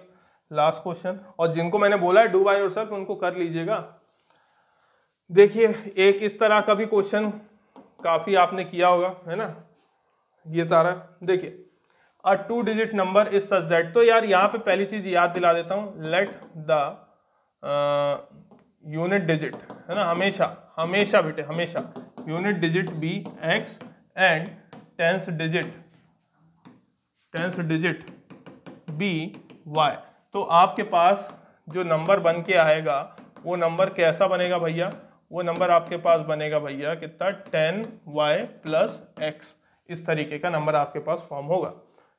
लास्ट क्वेश्चन और जिनको मैंने बोला है डू बाय और उनको कर लीजिएगा देखिए एक इस तरह का भी क्वेश्चन काफ़ी आपने किया होगा है ना ये तारा देखिए a two digit number is such that तो यार यहां पे पहली चीज़ याद दिला देता हूं लेट द यूनिट डिजिट है ना हमेशा हमेशा बेटे हमेशा unit digit be x and tens digit tens digit be y तो आपके पास जो नंबर बन के आएगा वो नंबर कैसा बनेगा भैया वो नंबर आपके पास बनेगा भैया कितना टेन वाई प्लस एक्स इस तरीके का नंबर आपके पास फॉर्म होगा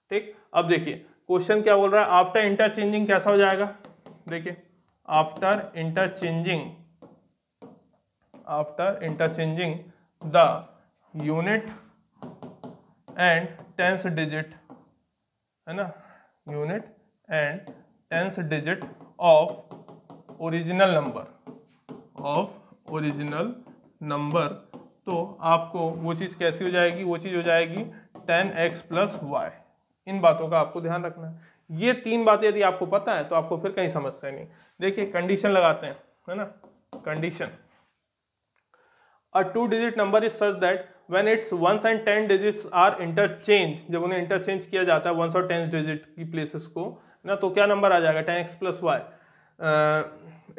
ठीक अब देखिए क्वेश्चन क्या बोल रहा है आफ्टर इंटरचेंजिंग कैसा हो जाएगा देखिए after interchanging after interchanging the unit and tens digit है ना unit and tens digit of original number of original number तो आपको वो चीज़ कैसी हो जाएगी वो चीज़ हो जाएगी टेन एक्स प्लस वाई इन बातों का आपको ध्यान रखना है ये तीन बातें यदि आपको पता है तो आपको फिर कहीं समस्या नहीं देखिए कंडीशन लगाते हैं है ना condition a two digit number is such that when its ones and ten digits are interchange जब उन्हें इंटरचेंज किया जाता है वंस और टेंस डिजिट की प्लेसेस को ना तो क्या नंबर आ जाएगा ten x plus y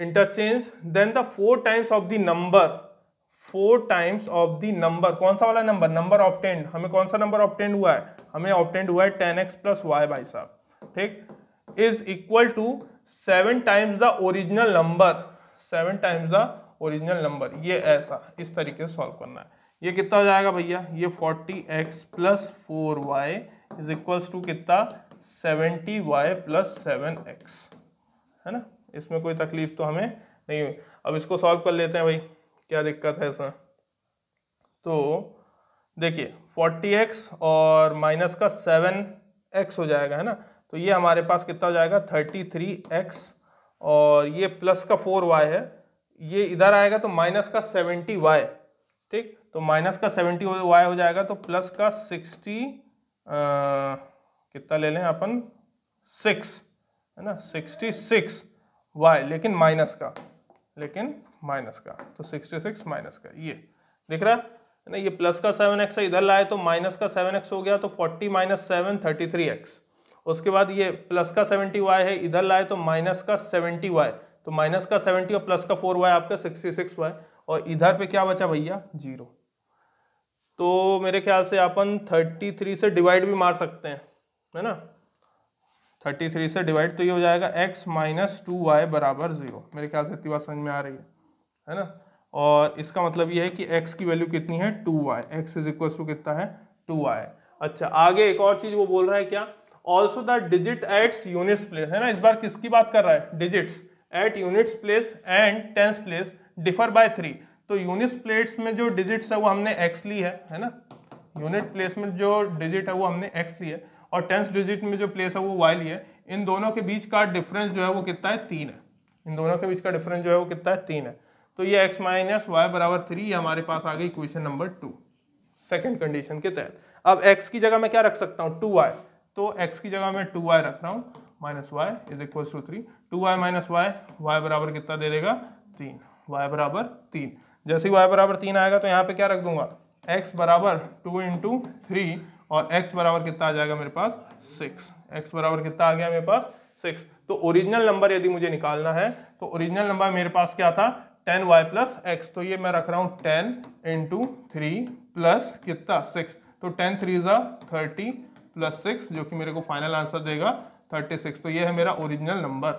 interchange then the four times of the number four times of the number कौन सा वाला नंबर नंबर ऑप्टेंड हमें कौन सा नंबर ऑप्टेंड हुआ है हमें ऑप्टेंड हुआ है टेन एक्स प्लस वाई भाई साहब ठीक is equal to seven times the original number seven times the original number ये ऐसा इस तरीके से सॉल्व करना है ये कितना हो जाएगा भैया ये forty x plus four y is equals to कितना seventy y plus seven x है ना इसमें कोई तकलीफ तो हमें नहीं हुई अब इसको सॉल्व कर लेते हैं भाई क्या दिक्कत है इसमें तो देखिए फोर्टी एक्स और माइनस का सेवन एक्स हो जाएगा है ना तो ये हमारे पास कितना हो जाएगा थर्टी थ्री एक्स और ये प्लस का फोर वाई है ये इधर आएगा तो माइनस का सेवेंटी वाई ठीक तो माइनस का सेवेंटी वाई हो जाएगा तो प्लस का सिक्सटी कितना ले लें अपन सिक्स है ना सिक्सटी सिक्स वाई लेकिन माइनस का लेकिन माइनस का तो सिक्सटी सिक्स माइनस का ये दिख रहा है ना ये प्लस का सेवन एक्स इधर लाए तो माइनस का सेवन एक्स हो गया तो forty minus seven thirty three x उसके बाद ये प्लस का सेवेंटी वाई है इधर लाए तो माइनस का सेवेंटी वाई तो माइनस का सेवेंटी और प्लस का फोर वाई आपका सिक्सटी सिक्स वाई और इधर पे क्या बचा भैया जीरो तो मेरे ख्याल से अपन थर्टी थ्री से डिवाइड भी मार सकते हैं है ना थर्टी थ्री से डिवाइड तो ये हो जाएगा एक्स माइनस टू वाई बराबर जीरो मेरे ख्याल से इतनी बात समझ में आ रही है है ना और इसका मतलब ये है कि एक्स की वैल्यू कितनी है two y x is equal to कितना है टू वाई अच्छा आगे एक और चीज़ वो बोल रहा है क्या also the digit at units place है ना इस बार किसकी बात कर रहा है digits at units place and tens place differ by three तो यूनिट्स प्लेट्स में जो डिजिट्स है वो हमने एक्स ली है है ना यूनिट प्लेस में जो डिजिट है वो हमने एक्स ली है और टेंस डिजिट में जो प्लेस है वो वाई ली है इन दोनों के बीच का डिफरेंस जो है वो कितना है तीन है इन दोनों के बीच का डिफरेंस जो है वो कितना है तीन है तो ये एक्स माइनस वाई बराबर थ्री हमारे पास आ गई question number two second condition के तहत अब एक्स की जगह मैं क्या रख सकता हूँ टू वाई तो एक्स की जगह मैं टू वाई रख रहा हूँ minus y is equal to three two y minus y y बराबर कितना दे देगा तीन वाई बराबर तीन जैसे ही वाई बराबर तीन आएगा तो यहाँ पे क्या रख दूंगा एक्स बराबर टू इंटू थ्री और एक्स बराबर कितना आ जाएगा मेरे पास सिक्स एक्स बराबर कितना आ गया मेरे पास सिक्स तो ओरिजिनल नंबर यदि मुझे निकालना है तो ओरिजिनल नंबर मेरे पास क्या था टेन वाई प्लस एक्स तो ये मैं रख रहा हूँ टेन इंटू थ्री प्लस कितना सिक्स तो टेन थ्री ज़ा थर्टी प्लस सिक्स जो कि मेरे को फाइनल आंसर देगा थर्टी सिक्स तो ये है मेरा ओरिजिनल नंबर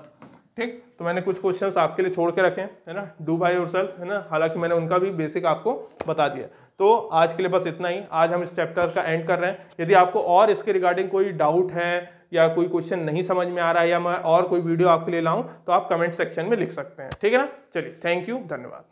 ठीक तो मैंने कुछ क्वेश्चंस आपके लिए छोड़ के रखे हैं है ना डू बाय योर सेल्फ है ना हालांकि मैंने उनका भी बेसिक आपको बता दिया तो आज के लिए बस इतना ही आज हम इस चैप्टर का एंड कर रहे हैं यदि आपको और इसके रिगार्डिंग कोई डाउट है या कोई क्वेश्चन नहीं समझ में आ रहा है या मैं और कोई वीडियो आपके लिए लाऊं तो आप कमेंट सेक्शन में लिख सकते हैं ठीक है ना चलिए थैंक यू धन्यवाद